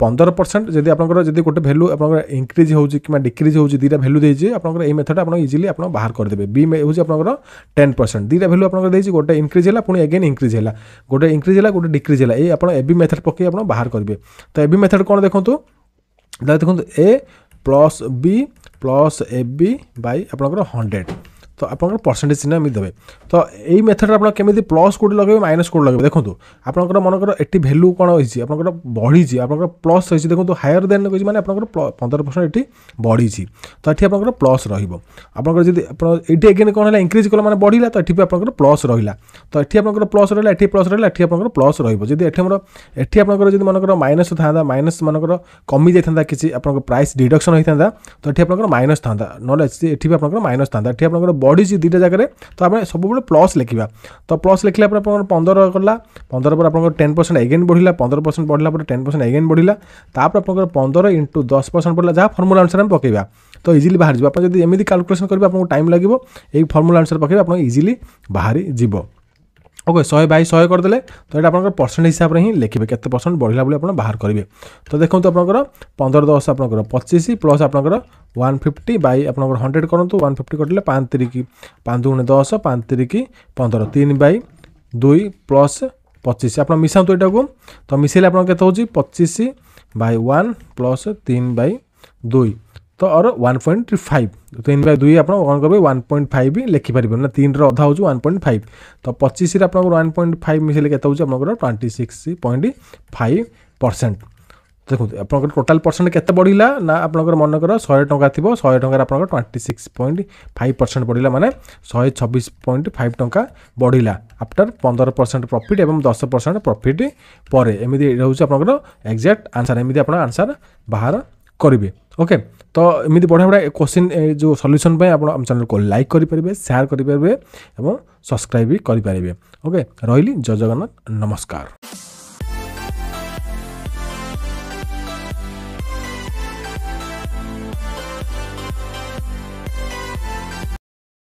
ପନ୍ଦର ପରସେଣ୍ଟ ଯଦି ଆପଣଙ୍କର ଯଦି ଗୋଟେ ଭ୍ୟାଲୁ ଆପଣଙ୍କର ଇନକ୍ରିଜ୍ ହେଉଛି କିମ୍ବା ଡିକ୍ରିଜ୍ ହେଉଛି ଦୁଇଟା ଭ୍ୟାଲୁ ଦେଇଛି ଆପଣଙ୍କର ଏଇ ମେଥଡ଼ ଆପଣ ଇଜିଲି ଆପଣ ବାହାର କରିଦେବେ ବି ହେଉଛି ଆପଣଙ୍କର ଟେନ୍ ପରସେଣ୍ଟ ଦୁଇଟା ଭ୍ୟାଲୁ ଆପଣଙ୍କର ଦେଇଛି ଗୋଟେ ଇନକ୍ରିଜ୍ ହେଲା ପୁଣି ଏଗେନ୍ ଇନକ୍ରିଜ୍ ହେଲା ଗୋଟେ ଇନକ୍ରିଜ୍ ହେଲା ଗୋଟେ ଡିକ୍ରିଜ୍ ହେଲା ଏଇ ଆପଣ ଏଭି ମେଥଡ଼ ପକାଇ ଆପଣ ବାହାର କରିବେ ତ ଏଭି ମେଥଡ଼ କ'ଣ ଦେଖନ୍ତୁ ତାହେଲେ ଦେଖନ୍ତୁ A plus B plus A B by ଆପଣଙ୍କର ହଣ୍ଡ୍ରେଡ଼ তো আপনার পরসেন্টেজ চিহ্ন এমনি দেবে তো এই মেথডে আপনার কেমিতি প্লস কোটি লগাইবে মাইনস কোটি লগাইবে দেখুন আপনার মনকর মানে এটি ভ্যালু কোণ হয়েছে আপনার বড়িছে আপনার প্লস হয়েছে দেখুন হায়ার দেন রয়েছে মানে আপনার পনেরো পরসেন্ট এটি বড়িছে তো এটি আপনার প্লস রহব আপনার যদি আপনার এটি এগেন কোণ হলে ইনক্রিজ কলে মানে বড়া তো এটি আপনার প্লস রহলা তো এটি আপনার প্লস রহলা এটি প্লস রহলা এটি আপনার প্লস রহব যদি এটি আমার এটি আপনার যদি মনকর মাইনস থাকে মাইনস মনকর কমি যাই কিছু আপনার প্রাইস ডিডকশন হয়ে থাকে তো এটি আপনার মাইনস থাকে নহলে এটি আপনার মাইনস থাকে এটি আপনার ବଢ଼ିଛି ଦୁଇଟା ଜାଗାରେ ତ ଆମେ ସବୁବେଳେ ପ୍ଲସ୍ ଲେଖିବା ତ ପ୍ଲସ୍ ଲେଖିଲା ପରେ ଆପଣଙ୍କର ପନ୍ଦର କଲା ପନ୍ଦର ପରେ ଆପଣଙ୍କର ଟେନ୍ ପରସେଣ୍ଟ ଏଗେନ୍ ବଢ଼ିଲା ପନ୍ଦର ପରସେଣ୍ଟ ବଢ଼ିଲା ପରେ ଟେନ୍ ପରସେଣ୍ଟ ଏଗେନ୍ ବଢ଼ିଲା ତାପରେ ଆପଣଙ୍କର ପନ୍ଦର ଇଣ୍ଟୁ ଦଶ ପରସେଣ୍ଟ ବଢ଼ିଲା ଯାହା ଫର୍ମୁଲା ଅନୁସାରେ ଆମେ ପକାଇବା ତ ଇଜିଲି ବାହାରିଯିବ ଆପଣ ଯଦି ଏମିତି କାଲକୁଲେସନ୍ କରିବେ ଆପଣଙ୍କୁ ଟାଇମ୍ ଲାଗିବ ଏଇ ଫର୍ମୁଲା ଅନୁସାରେ ପକାଇବେ ଆପଣଙ୍କୁ ଇଜିଲି ବାହାରିଯିବ ଓକେ ଶହେ ବାଇ ଶହେ କରିଦେଲେ ତ ଏଇଟା ଆପଣଙ୍କର ପରସେଣ୍ଟ ହିସାବରେ ହିଁ ଲେଖିବେ କେତେ ପରସେଣ୍ଟ ବଢ଼ିଲା ବୋଲି ଆପଣ ବାହାର କରିବେ ତ ଦେଖନ୍ତୁ ଆପଣଙ୍କର ପନ୍ଦର ଦଶ ଆପଣଙ୍କର ପଚିଶ ପ୍ଲସ୍ ଆପଣଙ୍କର ୱାନ୍ ଫିଫ୍ଟି ବାଇ ଆପଣଙ୍କର ହଣ୍ଡ୍ରେଡ଼ କରନ୍ତୁ ୱାନ୍ ଫିଫ୍ଟି କରିଦେଲେ ପାଞ୍ଚ ତିରିକି ପାଞ୍ଚ ଦୁଗୁଣେ ଦଶ ପାଞ୍ଚ ତିରିକି ପନ୍ଦର ତିନି ବାଇ ଦୁଇ ପ୍ଲସ୍ ପଚିଶ ଆପଣ ମିଶାନ୍ତୁ ଏଇଟାକୁ ତ ମିଶାଇଲେ ଆପଣଙ୍କର କେତେ ହେଉଛି ପଚିଶ ବାଇ ୱାନ୍ ପ୍ଲସ୍ ତିନି ବାଇ ଦୁଇ ତ ଅର ୱାନ୍ ପଏଣ୍ଟ ଫାଇଭ୍ ତ ତିନି ବାଇ ଦୁଇ ଆପଣ କ'ଣ କରିବେ ୱାନ୍ ପଏଣ୍ଟ ଫାଇଭ୍ ଲେଖିପାରିବେ ନା ତିନିର ଅଧା ହେଉଛି ୱାନ୍ ପଏଣ୍ଟ ଫାଇଭ୍ ତ ପଚିଶରେ ଆପଣଙ୍କର ୱାନ୍ ପଏଣ୍ଟ ଫାଇଭ୍ ମିଶାଇଲେ କେତେ ହେଉଛି ଆପଣଙ୍କର twenty six point five percent ଦେଖନ୍ତୁ ଆପଣଙ୍କର ଟୋଟାଲ୍ ପରସେଣ୍ଟ କେତେ ବଢ଼ିଲା ନା ଆପଣଙ୍କର ମନେକର ଶହେ ଟଙ୍କା ଥିବ ଶହେ ଟଙ୍କାରେ ଆପଣଙ୍କର twenty six point five percent ବଢ଼ିଲା ମାନେ ଶହେ ଛବିଶ ପଏଣ୍ଟ ଫାଇଭ୍ ଟଙ୍କା ବଢ଼ିଲା ଆଫ୍ଟର ପନ୍ଦର ପରସେଣ୍ଟ ପ୍ରଫିଟ୍ ଏବଂ ଦଶ ପରସେଣ୍ଟ ପ୍ରଫିଟ୍ ପରେ ଏମିତି ରହୁଛି ଆପଣଙ୍କର ଏକ୍ଜାକ୍ଟ ଆନ୍ସର୍ ଏମିତି ଆପଣ ଆନ୍ସର୍ ବାହାର କରିବେ ଓକେ ତ ଏମିତି ବଢ଼ିଆ ବଢ଼ିଆ କୋଶ୍ଚିନ୍ ଯେଉଁ ସଲ୍ୟୁସନ୍ ପାଇଁ ଆପଣ ଆମ ଚ୍ୟାନେଲ୍କୁ ଲାଇକ୍ କରିପାରିବେ ସେୟାର କରିପାରିବେ ଏବଂ ସବସ୍କ୍ରାଇବ୍ ବି କରିପାରିବେ ଓକେ ରହିଲି ଜୟ ଜଗନ୍ନାଥ ନମସ୍କାର